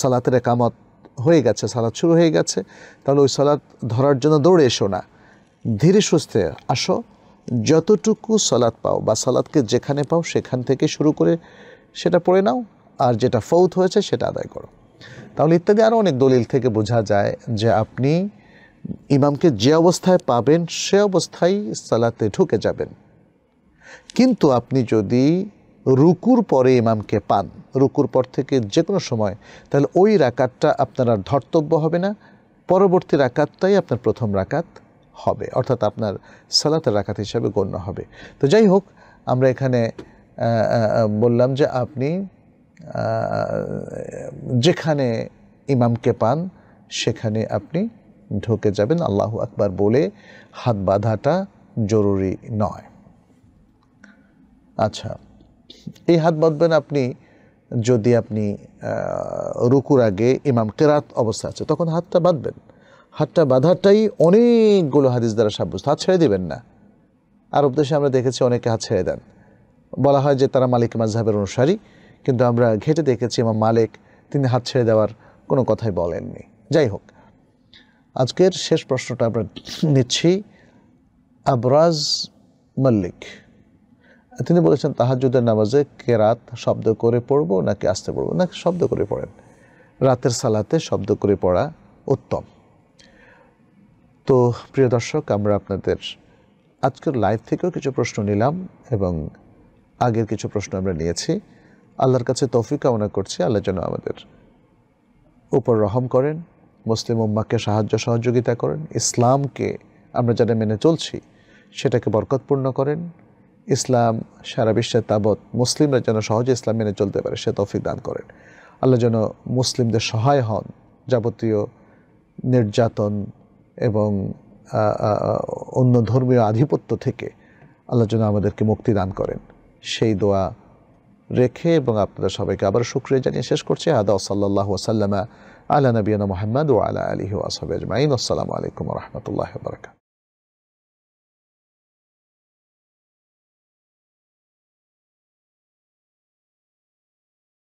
সালাতের একামত হয়ে গেছে সালাত শুরু হয়ে গেছে তাহলে ওই সালাত ধরার জন্য দৌড়ে এসো না ধীরে সুস্থে আসো যতটুকু সলাৎ পাও বা সলাদকে যেখানে পাও সেখান থেকে শুরু করে সেটা পড়ে নাও আর যেটা ফৌত হয়েছে সেটা আদায় করো তাহলে ইত্যাদি আরও অনেক দলিল থেকে বোঝা যায় যে আপনি ইমামকে যে অবস্থায় পাবেন সে অবস্থায় সালাতে ঢুকে যাবেন কিন্তু আপনি যদি রুকুর পরে ইমামকে পান রুকুর পর থেকে যে কোনো সময় তাহলে ওই রাকাতটা আপনার আর ধর্তব্য হবে না পরবর্তী রাকাতটাই আপনার প্রথম রাকাত হবে অর্থাৎ আপনার সালাতের রাখাত হিসাবে গণ্য হবে তো যাই হোক আমরা এখানে বললাম যে আপনি যেখানে ইমামকে পান সেখানে আপনি ঢুকে যাবেন আল্লাহ আকবার বলে হাত বাঁধাটা জরুরি নয় আচ্ছা এই হাত বাঁধবেন আপনি যদি আপনি রুকুর আগে ইমাম কেরাত অবস্থা আছে তখন হাতটা বাঁধবেন হাতটা বাঁধাটাই অনেকগুলো হাদিস দ্বারা সাব্যস্ত হাত ছেড়ে দেবেন না আরব দেশে আমরা দেখেছি অনেকে হাত ছেড়ে দেন বলা হয় যে তারা মালিক মাঝহাবের অনুসারী কিন্তু আমরা ঘেটে দেখেছি আমার মালিক তিনি হাত ছেড়ে দেওয়ার কোনো কথাই বলেননি যাই হোক আজকের শেষ প্রশ্নটা আমরা নিচ্ছি আবরাজ মল্লিক তিনি বলেছেন তাহাজুদের নামাজে কেরাত শব্দ করে পড়বো নাকি আসতে পড়বো নাকি শব্দ করে পড়েন রাতের সালাতে শব্দ করে পড়া উত্তম তো প্রিয় দর্শক আমরা আপনাদের আজকের লাইভ থেকেও কিছু প্রশ্ন নিলাম এবং আগের কিছু প্রশ্ন আমরা নিয়েছি আল্লাহর কাছে তফিক কামনা করছি আল্লাহ যেন আমাদের উপর রহম করেন মুসলিম উম্মাকে সাহায্য সহযোগিতা করেন ইসলামকে আমরা যারা মেনে চলছি সেটাকে বরকতপূর্ণ করেন ইসলাম সারা বিশ্বের তাবৎ মুসলিমরা যেন সহজে ইসলাম মেনে চলতে পারে সে তৌফিক দান করেন আল্লাহ যেন মুসলিমদের সহায় হন যাবতীয় নির্যাতন এবং অন্য ধর্মীয় আধিপত্য থেকে আল্লাহ যেন আমাদেরকে মুক্তি দান করেন সেই দোয়া রেখে এবং আপনারা সবাইকে আবার শুক্রিয়া জানিয়ে শেষ করছি আদা সাল্লাহ সাল্লামা আলা নবীন মোহাম্মদ ও আলা আলহি আসহাব আসসালামু আলাইকুম রহমতুল্লাহ বারকাত